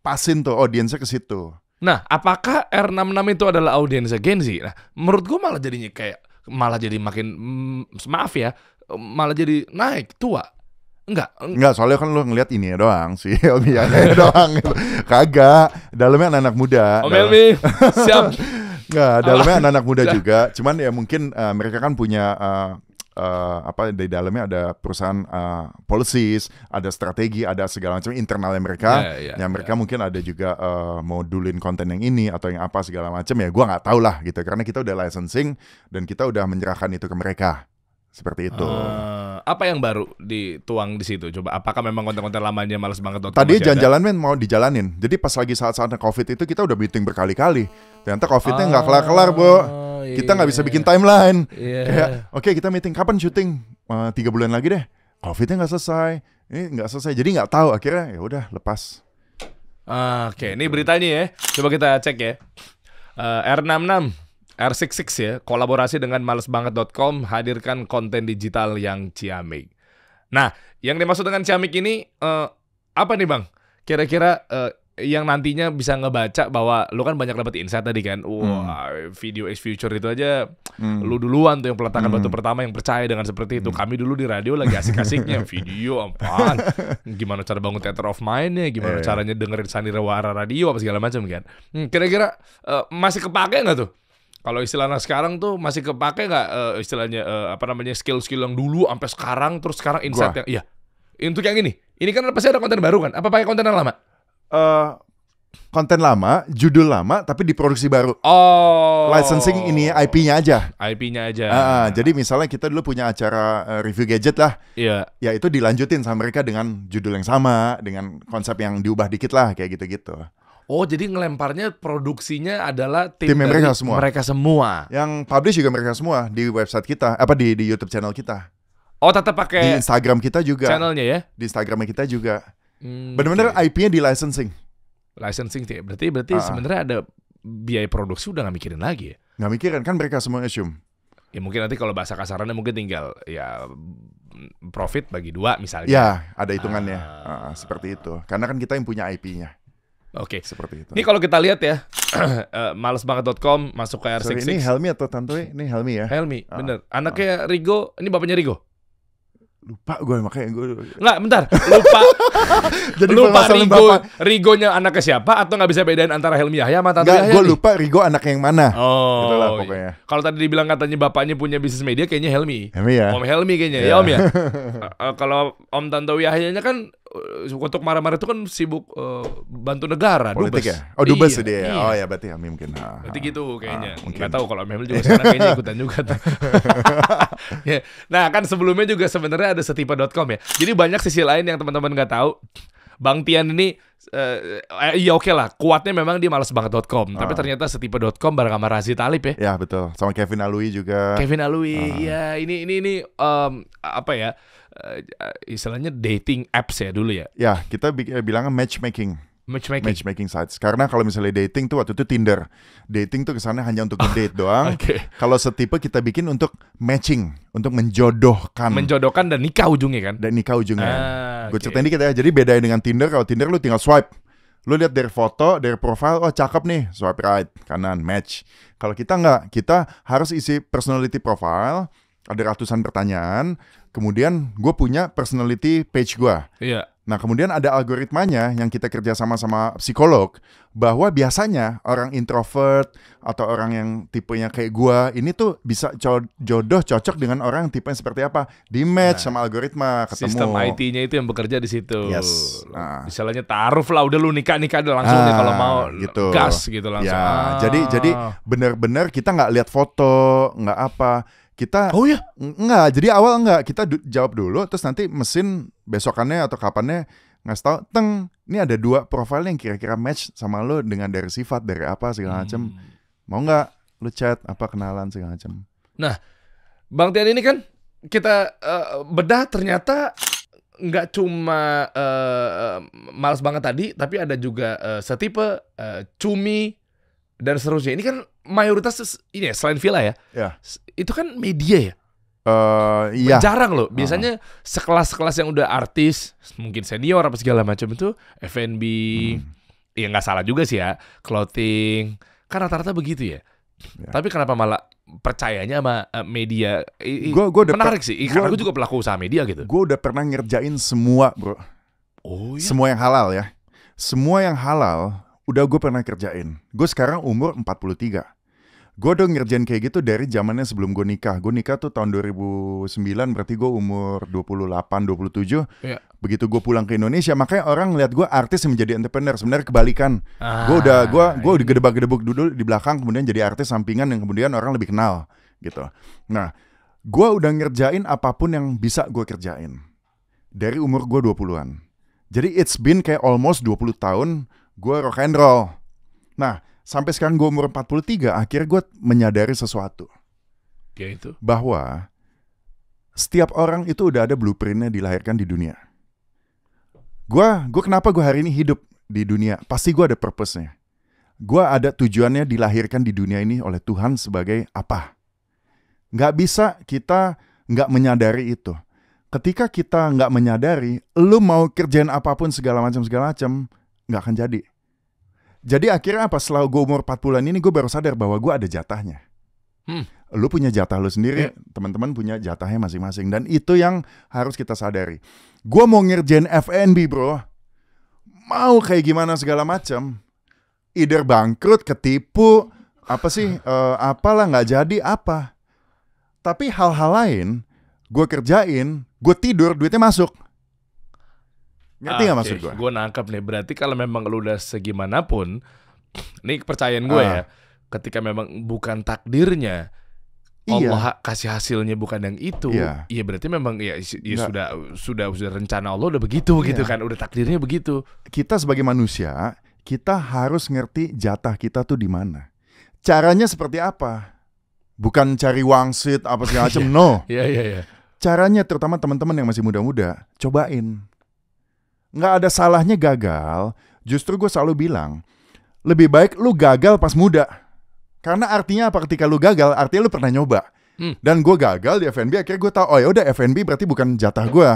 pasin tuh audiensnya ke situ. Nah, apakah R66 itu adalah audiensnya Gen Z? Nah, menurut gua malah jadinya kayak malah jadi makin mm, maaf ya, malah jadi naik tua Enggak, enggak soalnya kan lu ngeliat ini ya doang sih, Om ya doang gitu. Kagak, dalamnya anak-anak muda. Om dalam... siap. enggak, dalamnya anak-anak muda juga. Cuman ya mungkin uh, mereka kan punya uh, uh, apa di dalamnya ada perusahaan uh, policies, ada strategi, ada segala macam internalnya mereka. Yeah, yeah, yang iya. mereka yeah. mungkin ada juga uh, modulin konten yang ini atau yang apa segala macam ya. Gua nggak tahu lah gitu karena kita udah licensing dan kita udah menyerahkan itu ke mereka seperti itu. Uh, apa yang baru dituang di situ? Coba apakah memang konten-konten lamanya males banget Tadi jalan-jalan men mau dijalanin. Jadi pas lagi saat saat Covid itu kita udah meeting berkali-kali. Ternyata Covidnya nggak uh, kelar-kelar, Bu. Iya, kita nggak bisa iya. bikin timeline. Iya. Kayak, oke okay, kita meeting kapan syuting? Uh, tiga bulan lagi deh. Covidnya nggak selesai. Ini nggak selesai. Jadi nggak tahu akhirnya ya udah lepas. Uh, oke, okay. ini beritanya ya. Coba kita cek ya. Uh, eh, R66 R66 ya, kolaborasi dengan malesbanget.com hadirkan konten digital yang ciamik. Nah, yang dimaksud dengan ciamik ini uh, apa nih bang? Kira-kira uh, yang nantinya bisa ngebaca bahwa lu kan banyak dapat insight tadi kan. Hmm. Wah, hmm. video X future itu aja hmm. lu duluan tuh yang peletakan hmm. batu pertama yang percaya dengan seperti itu. Hmm. Kami dulu di radio lagi asik-asiknya video apaan. Gimana cara bangun theater of mind nih, gimana iya. caranya dengerin sandiwara radio apa segala macam kan. Hmm, kira-kira uh, masih kepake nggak tuh? Kalau istilahnya sekarang tuh masih kepake nggak uh, istilahnya uh, apa namanya skill-skill yang dulu sampai sekarang terus sekarang insight Gua. yang iya. Untuk yang ini, ini kan pasti ada konten baru kan? Apa pakai konten yang lama? Uh, konten lama, judul lama, tapi diproduksi baru. Oh. Licensing ini IP-nya aja. IP-nya aja. Uh, uh, jadi misalnya kita dulu punya acara review gadget lah. Iya. Yeah. Ya itu dilanjutin sama mereka dengan judul yang sama, dengan konsep yang diubah dikit lah, kayak gitu-gitu. Oh, jadi ngelemparnya produksinya adalah tim, tim mereka semua. Mereka semua. Yang publish juga mereka semua di website kita, apa di di YouTube channel kita. Oh, tetap pakai di Instagram kita juga. Channelnya ya? Di Instagram kita juga. Hmm, Benar-benar okay. IP-nya di licensing. Licensing sih. Berarti berarti uh. sebenarnya ada biaya produksi udah nggak mikirin lagi ya? Nggak mikirin kan mereka semua assume. Ya mungkin nanti kalau bahasa kasarannya mungkin tinggal ya profit bagi dua misalnya. Ya, ada hitungannya. uh. Uh, seperti itu. Karena kan kita yang punya IP-nya. Oke. Okay. Seperti itu. Ini kalau kita lihat ya, uh, eh, malesbanget.com masuk ke R66. Sorry, ini Helmi atau Tantoy? Ini Helmi ya? Helmi, ah, bener. Ah. Anaknya ah. Rigo, ini bapaknya Rigo? Lupa gue makanya gue Enggak, bentar. Lupa. Jadi lupa Rigo. Bapak. Rigonya anaknya siapa atau nggak bisa bedain antara Helmi Yahya sama Tantoy Yahya? gue lupa Rigo anaknya yang mana. Oh. Itulah iya. pokoknya. Kalau tadi dibilang katanya bapaknya punya bisnis media kayaknya Helmi. Helmi ya. Om Helmi kayaknya. Yeah. Ya iya. Om ya. uh, kalau Om Yahya-nya kan Eh, untuk marah-marah itu kan sibuk uh, bantu negara Politik dubes. ya? Oh dubes iya, dia ya? Iya. Oh ya berarti ya, mungkin ha, ha. Berarti gitu kayaknya ha, ah, mungkin. Gak tahu kalau memang juga sekarang kayaknya ikutan juga tuh. Ya, nah kan sebelumnya juga sebenarnya ada setipe.com ya Jadi banyak sisi lain yang teman-teman nggak tahu Bang Tian ini uh, eh, iya oke okay lah kuatnya memang dia malas banget.com uh. tapi ah. ternyata setipe.com bareng sama Razi Talib ya ya betul sama Kevin Alui juga Kevin Alui uh. ya ini ini ini um, apa ya uh, istilahnya dating apps ya dulu ya? Ya, kita eh, bilangnya matchmaking. Matchmaking. Matchmaking sites. Karena kalau misalnya dating tuh waktu itu Tinder. Dating tuh kesannya hanya untuk date doang. Okay. Kalau setipe kita bikin untuk matching, untuk menjodohkan. Menjodohkan dan nikah ujungnya kan? Dan nikah ujungnya. Ah, Gue cerita ceritain dikit ya. Jadi bedanya dengan Tinder. Kalau Tinder lu tinggal swipe. Lu lihat dari foto, dari profile, oh cakep nih, swipe right, kanan, match. Kalau kita nggak, kita harus isi personality profile, ada ratusan pertanyaan, Kemudian gue punya personality page gue. Iya. Nah kemudian ada algoritmanya yang kita kerja sama sama psikolog bahwa biasanya orang introvert atau orang yang tipenya kayak gue ini tuh bisa jodoh cocok dengan orang yang tipenya seperti apa di match nah, sama algoritma ketemu. Sistem IT-nya itu yang bekerja di situ. Yes. Nah. Misalnya taruh lah udah lu nikah nikah udah langsung nah, nih kalau mau gitu. gas gitu langsung. Ya, ah. Jadi jadi ah. benar-benar kita nggak lihat foto nggak apa kita oh ya enggak jadi awal enggak kita jawab dulu terus nanti mesin besokannya atau kapannya nggak tahu teng ini ada dua profil yang kira-kira match sama lo dengan dari sifat dari apa segala macam hmm. mau nggak lu chat apa kenalan segala macam nah bang Tian ini kan kita uh, bedah ternyata nggak cuma uh, eh, malas banget tadi tapi ada juga uh, setipe uh, cumi dan seterusnya ini kan mayoritas ini ya selain villa ya, ya. itu kan media ya. Uh, iya. Jarang loh. Biasanya uh. sekelas-kelas yang udah artis, mungkin senior apa segala macam itu F&B. Hmm. Ya nggak salah juga sih ya, clothing. Kan rata-rata begitu ya. ya. Tapi kenapa malah percayanya sama eh, media? Gua, gua udah menarik sih. Gua, karena gue juga pelaku usaha media gitu. Gue udah pernah ngerjain semua, bro. Oh iya. Semua yang halal ya. Semua yang halal udah gue pernah kerjain. Gue sekarang umur 43 gue udah ngerjain kayak gitu dari zamannya sebelum gue nikah. Gue nikah tuh tahun 2009, berarti gue umur 28, 27. Yeah. Begitu gue pulang ke Indonesia, makanya orang lihat gue artis yang menjadi entrepreneur. Sebenarnya kebalikan. Ah, gue udah gue gue udah iya. gedebak-gedebuk dulu di belakang, kemudian jadi artis sampingan yang kemudian orang lebih kenal gitu. Nah, gue udah ngerjain apapun yang bisa gue kerjain dari umur gue 20-an. Jadi it's been kayak almost 20 tahun gue rock and roll. Nah, sampai sekarang gue umur 43 akhirnya gue menyadari sesuatu itu. bahwa setiap orang itu udah ada blueprintnya dilahirkan di dunia gue gue kenapa gue hari ini hidup di dunia pasti gue ada purpose-nya gue ada tujuannya dilahirkan di dunia ini oleh Tuhan sebagai apa Gak bisa kita gak menyadari itu ketika kita gak menyadari lu mau kerjain apapun segala macam segala macam gak akan jadi jadi akhirnya apa? Setelah gue umur empat bulan ini gue baru sadar bahwa gue ada jatahnya. Hmm. Lu punya jatah lu sendiri, yeah. teman-teman punya jatahnya masing-masing dan itu yang harus kita sadari. Gue mau ngerjain FNB, Bro. Mau kayak gimana segala macam. Either bangkrut, ketipu, apa sih uh, apalah nggak jadi apa. Tapi hal-hal lain gue kerjain, gue tidur, duitnya masuk. Ngerti nggak gak maksud gue? Gue nangkap nih. Berarti kalau memang lu udah segimanapun, ini kepercayaan gue uh. ya. Ah. Ketika memang bukan takdirnya, iya. Allah kasih hasilnya bukan yang itu. Iya, ya, berarti memang ya, ya sudah sudah sudah rencana Allah udah begitu iya. gitu kan, udah takdirnya begitu. Kita sebagai manusia, kita harus ngerti jatah kita tuh di mana. Caranya seperti apa? Bukan cari wangsit apa segala macam, iya. no. Iya, iya, iya. Caranya terutama teman-teman yang masih muda-muda, cobain nggak ada salahnya gagal. Justru gue selalu bilang, lebih baik lu gagal pas muda. Karena artinya apa ketika lu gagal, artinya lu pernah nyoba. Hmm. Dan gue gagal di FNB, akhirnya gue tau oh ya udah FNB berarti bukan jatah gue.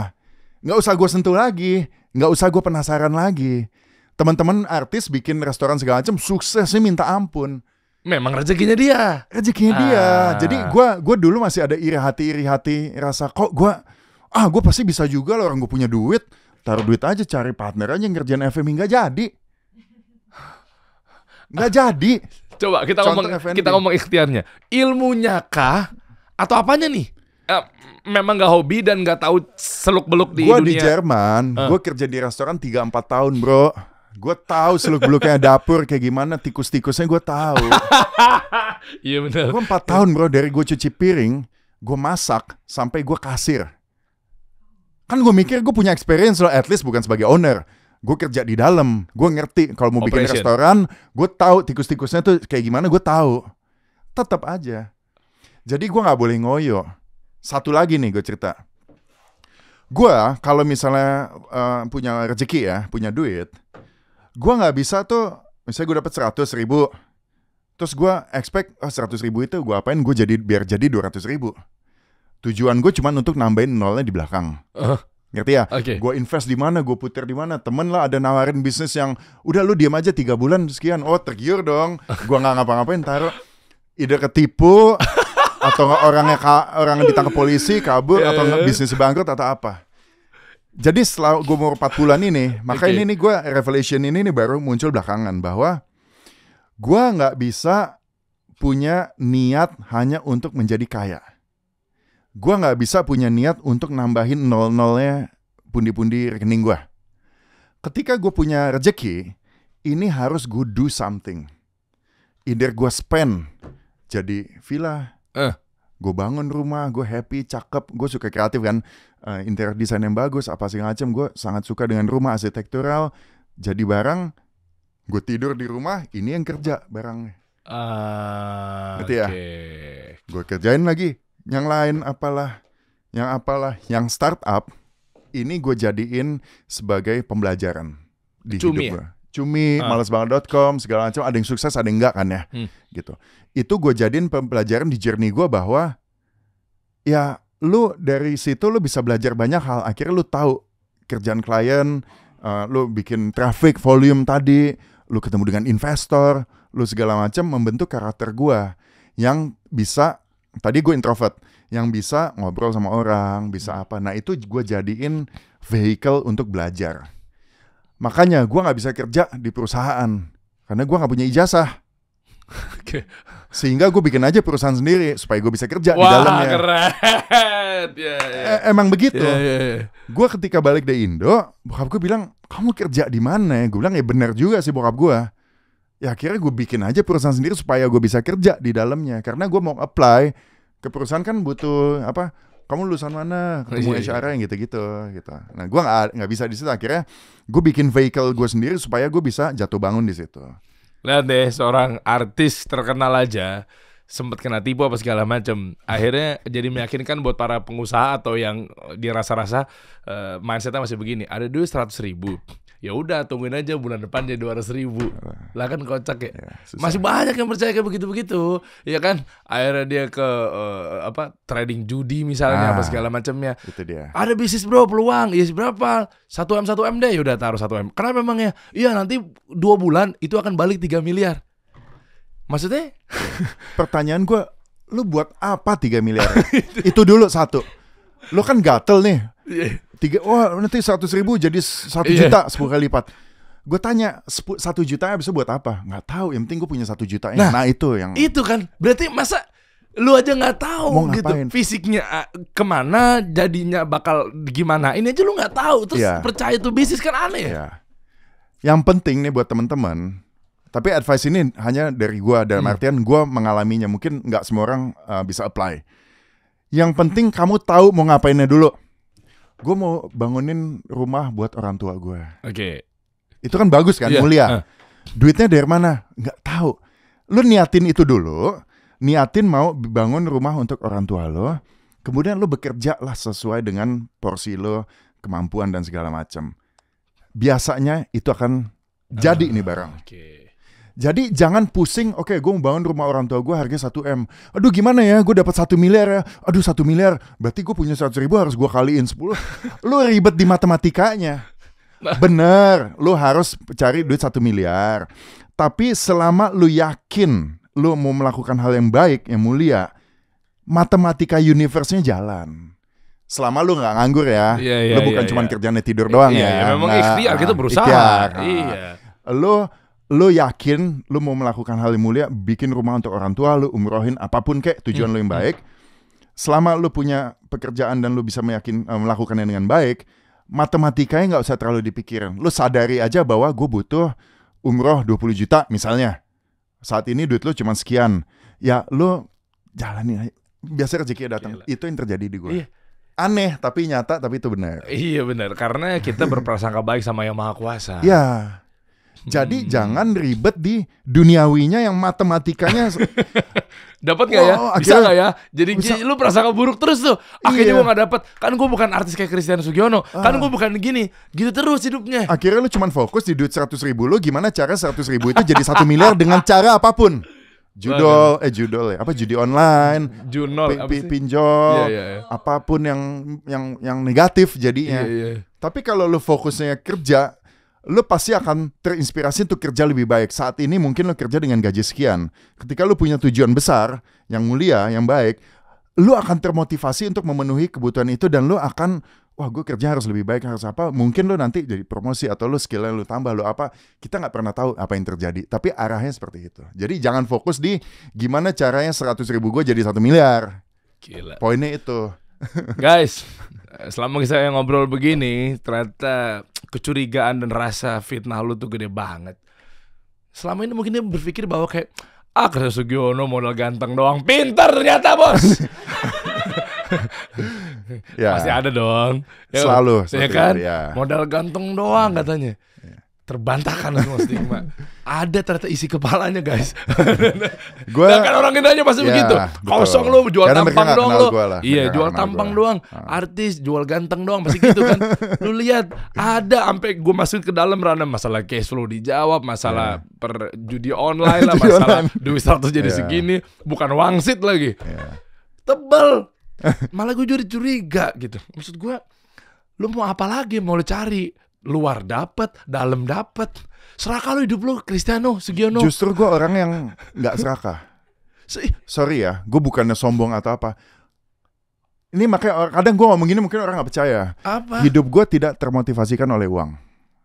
Nggak usah gue sentuh lagi, nggak usah gue penasaran lagi. Teman-teman artis bikin restoran segala macam suksesnya minta ampun. Memang rezekinya dia. Rezekinya ah. dia. Jadi gue gua dulu masih ada iri hati iri hati rasa kok gue ah gue pasti bisa juga loh orang gue punya duit taruh duit aja cari partner aja yang ngerjain FMI nggak jadi nggak jadi coba kita Contoh ngomong FNB. kita ngomong ikhtiarnya ilmunya kah atau apanya nih uh, memang nggak hobi dan nggak tahu seluk beluk di gua dunia. Gue di Jerman, uh. Eh. gue kerja di restoran 3-4 tahun bro. Gue tahu seluk beluknya dapur kayak gimana, tikus-tikusnya gue tahu. Iya benar. Gue empat tahun bro dari gue cuci piring, gue masak sampai gue kasir kan gue mikir gue punya experience loh at least bukan sebagai owner gue kerja di dalam gue ngerti kalau mau Operation. bikin restoran gue tahu tikus-tikusnya tuh kayak gimana gue tahu tetap aja jadi gue nggak boleh ngoyo satu lagi nih gue cerita gue kalau misalnya uh, punya rezeki ya punya duit gue nggak bisa tuh misalnya gue dapat seratus ribu terus gue expect oh, ribu itu gue apain gue jadi biar jadi 200 ribu tujuan gue cuma untuk nambahin nolnya di belakang uh. Ngerti ya? Okay. Gue invest di mana, gue putar di mana. Temen lah ada nawarin bisnis yang udah lu diam aja tiga bulan sekian. Oh tergiur dong. Gue nggak ngapa-ngapain taruh. Ide ketipu atau orangnya ka, orang ditangkap polisi kabur yeah, atau yeah. bisnis bangkrut atau apa. Jadi setelah gue umur 4 bulan ini, maka okay. ini nih gue revelation ini nih baru muncul belakangan bahwa gue nggak bisa punya niat hanya untuk menjadi kaya gue nggak bisa punya niat untuk nambahin nol nolnya pundi-pundi rekening gue. Ketika gue punya rejeki, ini harus gue do something. Either gue spend jadi villa, eh. gue bangun rumah, gue happy, cakep, gue suka kreatif kan, uh, interior desain yang bagus, apa sih macam, gue sangat suka dengan rumah arsitektural, jadi barang, gue tidur di rumah, ini yang kerja barangnya. Uh, Ngerti ya? Okay. Gue kerjain lagi, yang lain apalah, yang apalah, yang startup ini gue jadiin sebagai pembelajaran di Cumi hidup gue. Ya? Cumi, uh. Ah. malasbanget.com, segala macam. Ada yang sukses, ada yang enggak kan ya, hmm. gitu. Itu gue jadiin pembelajaran di journey gue bahwa ya lu dari situ lu bisa belajar banyak hal. Akhirnya lu tahu kerjaan klien, uh, lu bikin traffic volume tadi, lu ketemu dengan investor, lu segala macam membentuk karakter gue yang bisa tadi gue introvert yang bisa ngobrol sama orang, bisa hmm. apa. Nah itu gue jadiin vehicle untuk belajar. Makanya gue nggak bisa kerja di perusahaan karena gue nggak punya ijazah. Okay. Sehingga gue bikin aja perusahaan sendiri supaya gue bisa kerja Wah, di dalamnya. keren. Yeah, yeah. E Emang begitu. Yeah, yeah, yeah. Gue ketika balik dari Indo, bokap gue bilang, "Kamu kerja di mana?" Gue bilang, "Ya benar juga sih bokap gue." ya akhirnya gue bikin aja perusahaan sendiri supaya gue bisa kerja di dalamnya karena gue mau apply ke perusahaan kan butuh apa kamu lulusan mana kamu oh, iya. iya. yang gitu-gitu gitu nah gue nggak nggak bisa di situ akhirnya gue bikin vehicle gue sendiri supaya gue bisa jatuh bangun di situ lihat deh seorang artis terkenal aja sempat kena tipu apa segala macam akhirnya jadi meyakinkan buat para pengusaha atau yang dirasa-rasa uh, mindsetnya masih begini ada duit seratus ribu ya udah tungguin aja bulan depan jadi dua ratus ribu lah kan kocak ya, ya masih banyak yang percaya kayak begitu begitu ya kan akhirnya dia ke uh, apa trading judi misalnya nah, apa segala macamnya itu dia ada bisnis bro peluang ya berapa satu m satu m deh ya udah taruh satu m karena memang ya iya nanti dua bulan itu akan balik tiga miliar maksudnya pertanyaan gue lu buat apa tiga miliar itu dulu satu lu kan gatel nih iya tiga wah oh, nanti seratus ribu jadi satu yeah. juta sepuluh kali lipat gue tanya satu juta bisa buat apa nggak tahu yang penting gue punya satu juta nah, nah itu yang itu kan berarti masa lu aja nggak tahu Mau gitu fisiknya kemana jadinya bakal gimana ini aja lu nggak tahu terus yeah. percaya tuh bisnis kan aneh yeah. yang penting nih buat teman-teman tapi advice ini hanya dari gue dalam hmm. artian gue mengalaminya mungkin nggak semua orang uh, bisa apply yang penting kamu tahu mau ngapainnya dulu gue mau bangunin rumah buat orang tua gue. Oke. Okay. Itu kan bagus kan, yeah. mulia. Uh. Duitnya dari mana? Nggak tahu. Lu niatin itu dulu, niatin mau bangun rumah untuk orang tua lo. Kemudian lu bekerja lah sesuai dengan porsi lo, kemampuan dan segala macam. Biasanya itu akan jadi uh, nih barang. Oke. Okay. Jadi jangan pusing, oke okay, gue mau bangun rumah orang tua gue harga 1M. Aduh gimana ya, gue dapat 1 miliar ya. Aduh 1 miliar, berarti gue punya 100 ribu harus gue kaliin 10. lu ribet di matematikanya. Nah. Bener, lu harus cari duit 1 miliar. Tapi selama lu yakin lu mau melakukan hal yang baik, yang mulia, matematika universe-nya jalan selama lu gak nganggur ya, yeah, yeah, lu bukan yeah, cuma yeah. kerjanya tidur doang yeah, ya. Yeah, memang nah, ikhtiar kita berusaha. Iya. nah. yeah. Lu lo yakin lo mau melakukan hal yang mulia, bikin rumah untuk orang tua, lo umrohin apapun kek tujuan hmm. lo yang hmm, hmm. baik. Selama lo punya pekerjaan dan lo bisa meyakin uh, melakukannya dengan baik, matematikanya nggak usah terlalu dipikirin. Lo sadari aja bahwa gue butuh umroh 20 juta misalnya. Saat ini duit lo cuma sekian. Ya lo jalani biasa rezeki datang. Itu yang terjadi di gue. Iya aneh tapi nyata tapi itu benar. Iya benar karena kita berprasangka baik sama yang maha kuasa. Iya. Jadi hmm. jangan ribet di duniawinya yang matematikanya dapat nggak wow, ya? Oh, bisa nggak ya? Jadi bisa. lu perasaan buruk terus tuh. Akhirnya iya. gue nggak dapat. Kan gue bukan artis kayak Christian Sugiono. Ah. Kan gue bukan gini. Gitu terus hidupnya. Akhirnya lu cuma fokus di duit seratus ribu lu. Gimana cara seratus ribu itu jadi satu miliar dengan cara apapun. Judol, eh judol ya, apa judi online, junol, pi, pi, pinjol, yeah, yeah, yeah. apapun yang yang yang negatif jadinya. Yeah, yeah. Tapi kalau lu fokusnya kerja, lo pasti akan terinspirasi untuk kerja lebih baik. Saat ini mungkin lo kerja dengan gaji sekian. Ketika lo punya tujuan besar, yang mulia, yang baik, lo akan termotivasi untuk memenuhi kebutuhan itu dan lo akan wah gue kerja harus lebih baik harus apa mungkin lo nanti jadi promosi atau lo skillnya lo tambah lo apa kita nggak pernah tahu apa yang terjadi tapi arahnya seperti itu jadi jangan fokus di gimana caranya 100 ribu gue jadi satu miliar Gila. poinnya itu Guys, selama saya ngobrol begini, ternyata kecurigaan dan rasa fitnah lu tuh gede banget. Selama ini mungkin dia berpikir bahwa kayak, ah kerja Sugiono modal ganteng doang. pinter ternyata bos. ya. Pasti ada dong. Ya, selalu. Ya kan? Ya. Modal ganteng doang katanya terbantahkan semua stigma. Ada ternyata isi kepalanya guys. gua nah, kan orang nanya pasti ya, begitu. Kosong lu jual Karena tampang doang lu. Iya, jual tampang gua. doang. Ah. Artis jual ganteng doang pasti gitu kan. lu lihat ada sampai gue masuk ke dalam ranah masalah cash flow dijawab, masalah yeah. Iya. judi online lah, masalah duit 100 jadi yeah. segini, bukan wangsit lagi. Yeah. Tebel. Malah gue jadi curiga gitu. Maksud gue lu mau apa lagi mau lu cari luar dapat, dalam dapat. Serakah lo hidup lo Cristiano, Sugiono. Justru gue orang yang nggak serakah. Sorry ya, gue bukannya sombong atau apa. Ini makanya kadang gue ngomong gini mungkin orang nggak percaya. Apa? Hidup gue tidak termotivasikan oleh uang.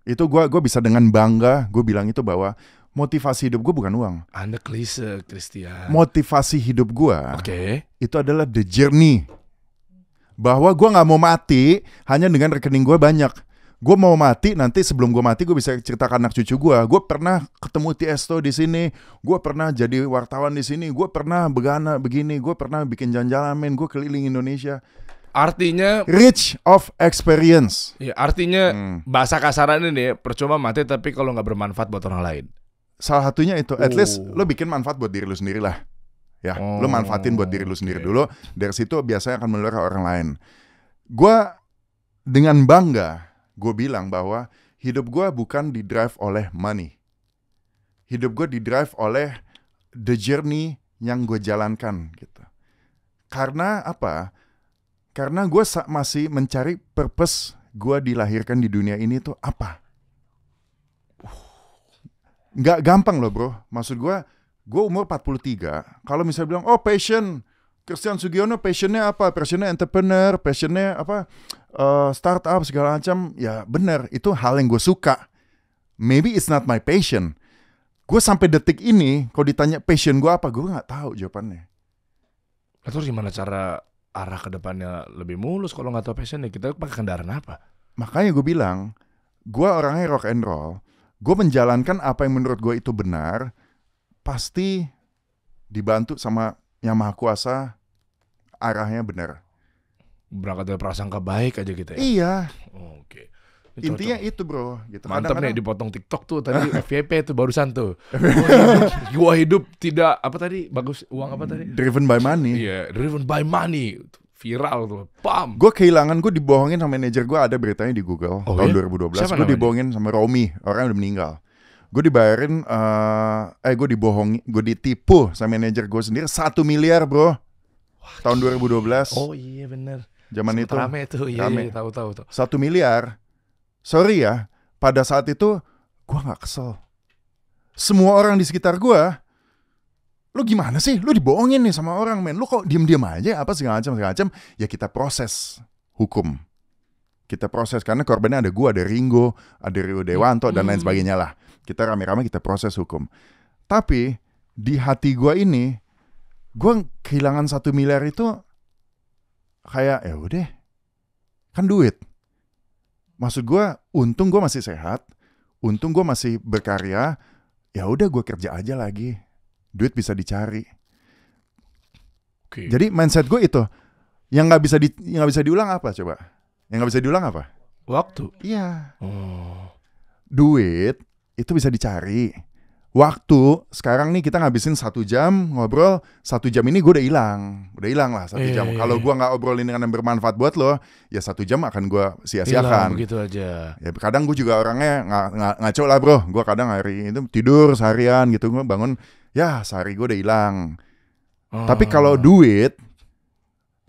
Itu gue gua bisa dengan bangga gue bilang itu bahwa motivasi hidup gue bukan uang. Anda klise, Christian. Motivasi hidup gue okay. itu adalah the journey. Bahwa gue nggak mau mati hanya dengan rekening gue banyak gue mau mati nanti sebelum gue mati gue bisa ceritakan anak cucu gue gue pernah ketemu Tiesto di sini gue pernah jadi wartawan di sini gue pernah begana begini gue pernah bikin jalan-jalan main gue keliling Indonesia artinya rich of experience ya artinya hmm. bahasa kasarannya nih percuma mati tapi kalau nggak bermanfaat buat orang lain salah satunya itu at oh. least lo bikin manfaat buat diri lo sendiri lah ya oh. lo manfaatin buat diri lo sendiri okay. dulu dari situ biasanya akan menular ke orang lain gue dengan bangga gue bilang bahwa hidup gue bukan didrive oleh money. Hidup gue didrive oleh the journey yang gue jalankan gitu. Karena apa? Karena gue masih mencari purpose gue dilahirkan di dunia ini tuh apa. Gak gampang loh bro. Maksud gue, gue umur 43. Kalau misalnya bilang, oh passion, Christian Sugiono passionnya apa? Passionnya entrepreneur, passionnya apa? Uh, startup segala macam. Ya benar, itu hal yang gue suka. Maybe it's not my passion. Gue sampai detik ini, kalau ditanya passion gue apa, gue nggak tahu jawabannya. Lalu nah, gimana cara arah ke depannya lebih mulus kalau nggak tahu passionnya? Kita pakai kendaraan apa? Makanya gue bilang, gue orangnya rock and roll. Gue menjalankan apa yang menurut gue itu benar, pasti dibantu sama yang maha kuasa arahnya benar. Berangkat dari prasangka baik aja gitu ya. Iya. Oh, Oke. Okay. Intinya cocok. itu bro gitu. Mantap Kadang -kadang... nih dipotong TikTok tuh tadi VIP tuh barusan tuh Gua hidup, tidak apa tadi bagus uang apa tadi Driven by money Iya yeah, driven by money viral tuh pam gue kehilangan gue dibohongin sama manajer gue ada beritanya di Google oh, tahun iya? 2012 gue dibohongin sama Romi orang yang udah meninggal gue dibayarin uh, eh, eh gue dibohongi gue ditipu sama manajer gue sendiri satu miliar bro Wah, tahun 2012 oh iya bener zaman itu rame itu iya, rame. iya tahu tahu tuh. satu miliar sorry ya pada saat itu gue nggak kesel semua orang di sekitar gue lu gimana sih lu dibohongin nih sama orang men lu kok diem diem aja apa segala macam segala macam ya kita proses hukum kita proses karena korbannya ada gue, ada Ringo, ada Rio Dewanto hmm. dan lain hmm. sebagainya lah kita rame-rame kita proses hukum. Tapi di hati gue ini, gue kehilangan satu miliar itu kayak ya udah kan duit. Maksud gue, untung gue masih sehat, untung gue masih berkarya, ya udah gue kerja aja lagi, duit bisa dicari. Okay. Jadi mindset gue itu, yang nggak bisa di, yang gak bisa diulang apa coba? Yang nggak bisa diulang apa? Waktu. Iya. Oh. Duit itu bisa dicari. Waktu sekarang nih kita ngabisin satu jam ngobrol, satu jam ini gue udah hilang, udah hilang lah satu e, jam. Iya, kalau iya. gue nggak obrolin dengan yang bermanfaat buat lo, ya satu jam akan gue sia-siakan. Gitu aja. Ya kadang gue juga orangnya ngaco lah bro. Gue kadang hari itu tidur seharian gitu, gue bangun ya sehari gue udah hilang. Oh. Tapi kalau duit,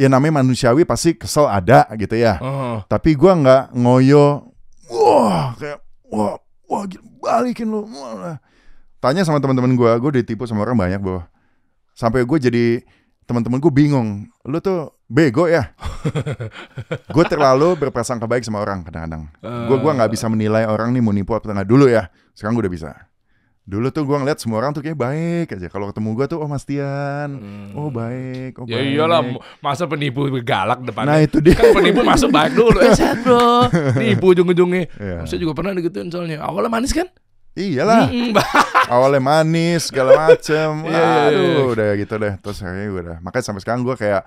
ya namanya manusiawi pasti kesel ada gitu ya. Oh. Tapi gue nggak ngoyo, wah kayak wah wah balikin lu. Tanya sama teman-teman gue, gue ditipu sama orang banyak bahwa sampai gue jadi teman-teman gue bingung, lu tuh bego ya. gue terlalu berprasangka baik sama orang kadang-kadang. Gue -kadang. gua nggak eh. bisa menilai orang nih mau nipu apa enggak dulu ya. Sekarang gue udah bisa. Dulu tuh gue ngeliat semua orang tuh kayak baik aja. Kalau ketemu gue tuh, oh Mas Tian, hmm. oh baik, oh ya baik. Ya iyalah, masa penipu galak depan. Nah itu dia. Kan penipu masuk baik dulu, eh sehat bro. Nipu ujung-ujungnya. Ya. Saya juga pernah digituin soalnya. Awalnya manis kan? Iyalah. Mm Awalnya manis segala macem. Iya, iya, iya. Aduh, udah gitu deh. Terus akhirnya gue udah. Makanya sampai sekarang gue kayak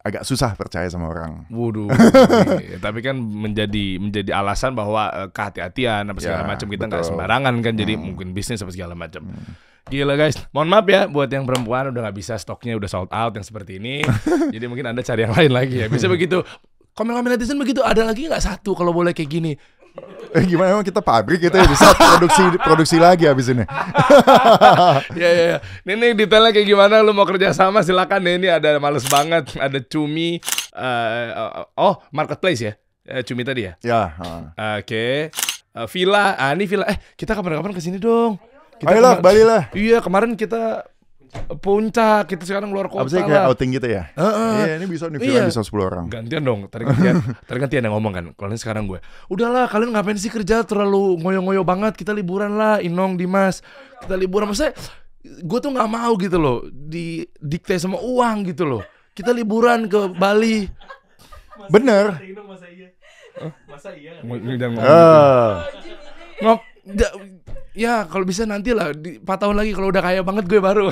agak susah percaya sama orang. Waduh. Tapi kan menjadi menjadi alasan bahwa eh, kehati-hatian apa segala ya, macam kita nggak sembarangan kan jadi hmm. mungkin bisnis apa segala macam. Hmm. Gila guys, mohon maaf ya buat yang perempuan udah nggak bisa stoknya udah sold out yang seperti ini. jadi mungkin anda cari yang lain lagi ya. Bisa begitu. Komen-komen netizen begitu ada lagi nggak satu kalau boleh kayak gini. Eh gimana emang kita pabrik gitu ya bisa produksi produksi lagi habis ini. ya ya ya. Ini, detailnya kayak gimana lu mau kerja sama silakan nih ini ada males banget ada cumi uh, oh marketplace ya uh, cumi tadi ya. Ya. Uh. Oke. Okay. Uh, eh, villa, ah ini villa. Eh kita kapan-kapan sini dong. Kita Ayolah kemar- balilah. Iya kemarin kita puncak kita sekarang luar kota Abisnya kayak lah. outing gitu ya uh, uh, iya ini bisa nih iya. bisa 10 orang gantian dong tadi gantian tadi gantian yang ngomong kan kalau ini sekarang gue udahlah kalian ngapain sih kerja terlalu ngoyo-ngoyo banget kita liburan lah Inong Dimas kita liburan maksudnya gue tuh nggak mau gitu loh di dikte sama uang gitu loh kita liburan ke Bali masa bener masa iya masa iya, kan? uh. Ngop, ya kalau bisa nanti lah di, 4 tahun lagi kalau udah kaya banget gue baru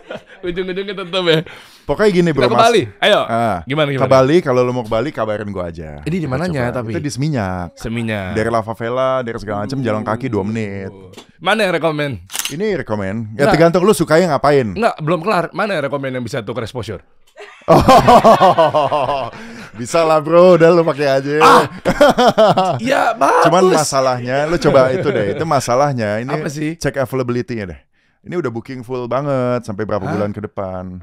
ujung-ujungnya tetep ya pokoknya gini bro Kita ke Bali ayo Uh, gimana gimana ke Bali kalau lo mau ke Bali kabarin gue aja ini di mananya tapi itu di Seminyak Seminyak dari La Favela dari segala macam jalan kaki 2 menit mana yang rekomend ini rekomend ya nah, tergantung lo sukanya ngapain Enggak, belum kelar mana yang rekomend yang bisa tuh exposure Oh, bisa lah bro, udah lu pakai aja. Ah, ya bagus. Cuman masalahnya, lu coba itu deh, itu masalahnya. Ini Apa sih? cek availability-nya deh. Ini udah booking full banget sampai berapa Hah? bulan ke depan.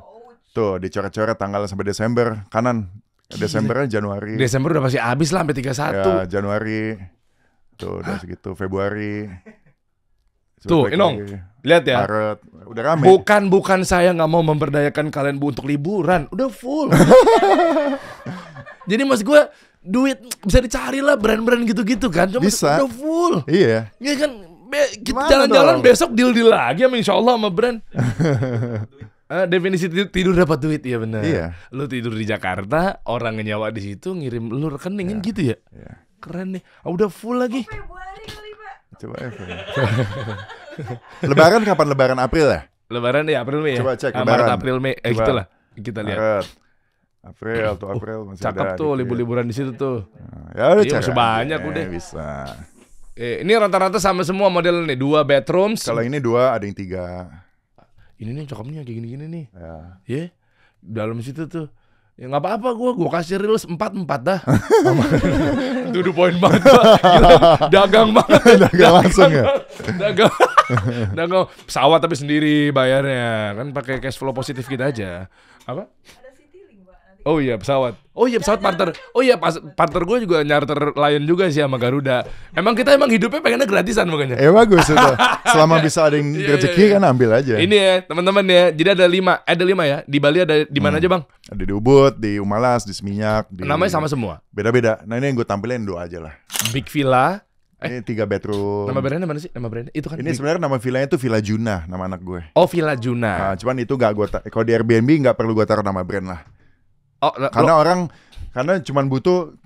Tuh, dicoret-coret tanggal sampai Desember kanan. Desembernya Januari. Desember udah pasti habis lah sampai 31. Ya, Januari. Tuh, udah Hah? segitu Februari. Tuh, Inong, gitu. lihat ya. Maret, udah rame. Bukan bukan saya nggak mau memberdayakan kalian bu untuk liburan, udah full. Jadi mas gue duit bisa dicari lah brand-brand gitu-gitu kan, cuma bisa. udah full. Iya. Iya kan, be, kita jalan-jalan besok deal deal lagi, insya Allah sama brand. Uh, definisi tidur, tidur dapat duit ya benar. Iya. Lu tidur di Jakarta, orang nyawa di situ ngirim lu rekeningin yeah. gitu ya. Yeah. Keren nih. Oh, udah full lagi. Oh, Coba ya. lebaran kapan lebaran April ya? Lebaran ya April Mei ya? Coba cek ah, lebaran. Maret April Mei eh gitulah. Kita lihat. Maret. April tuh uh, April masih Cakep ada. Cakep tuh libur-liburan di situ tuh. Ah, ya udah iya, banyak Sebanyak udah. Eh, bisa. Eh, ini rata-rata sama semua model nih, dua bedrooms. Kalau ini dua, ada yang tiga. Ini nih cakepnya kayak gini-gini nih. Ya. Yeah. Dalam situ tuh Ya nggak apa-apa gue, gue kasih reels empat empat dah. duduk poin banget. Gila, dagang banget. Ya. dagang, dagang langsung ya. Dagang. dagang pesawat tapi sendiri bayarnya. Kan pakai cash flow positif kita aja. Apa? Oh iya pesawat. Oh iya pesawat partner. Oh iya pas, partner gue juga nyarter Lion juga sih sama Garuda. Emang kita emang hidupnya pengennya gratisan makanya. Eh bagus itu. Selama bisa ada yang iya, iya, rezeki iya. kan ambil aja. Ini ya teman-teman ya. Jadi ada lima, eh, ada lima ya. Di Bali ada di mana hmm. aja bang? Ada di Ubud, di Umalas, di Seminyak. Di... Namanya sama semua. Beda-beda. Nah ini yang gue tampilin dua aja lah. Big Villa. Eh, ini tiga bedroom. Nama brandnya mana sih? Nama brandnya itu kan. Ini sebenarnya nama villanya itu Villa Juna, nama anak gue. Oh Villa Juna. Nah, cuman itu gak gue, ta- kalau di Airbnb gak perlu gue taruh nama brand lah. Oh, karena lo... orang karena cuma butuh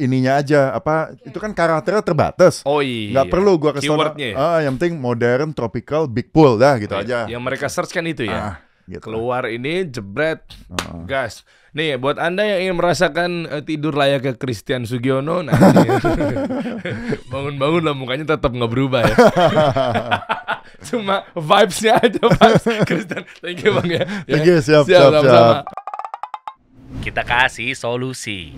ininya aja apa itu kan karakternya terbatas. Oh iya. Gak perlu gua ke sana. Ah, yang penting modern tropical big pool dah gitu oh, aja. Yang mereka search kan itu ya. Ah, gitu. Keluar ini jebret. Oh. Gas. Nih buat Anda yang ingin merasakan uh, tidur layak ke Christian Sugiono nah bangun-bangun lah mukanya tetap nggak berubah ya. Cuma vibes-nya aja pas Christian. Thank you Bang ya. Thank you siap siap siap. siap. siap. Kita kasih solusi.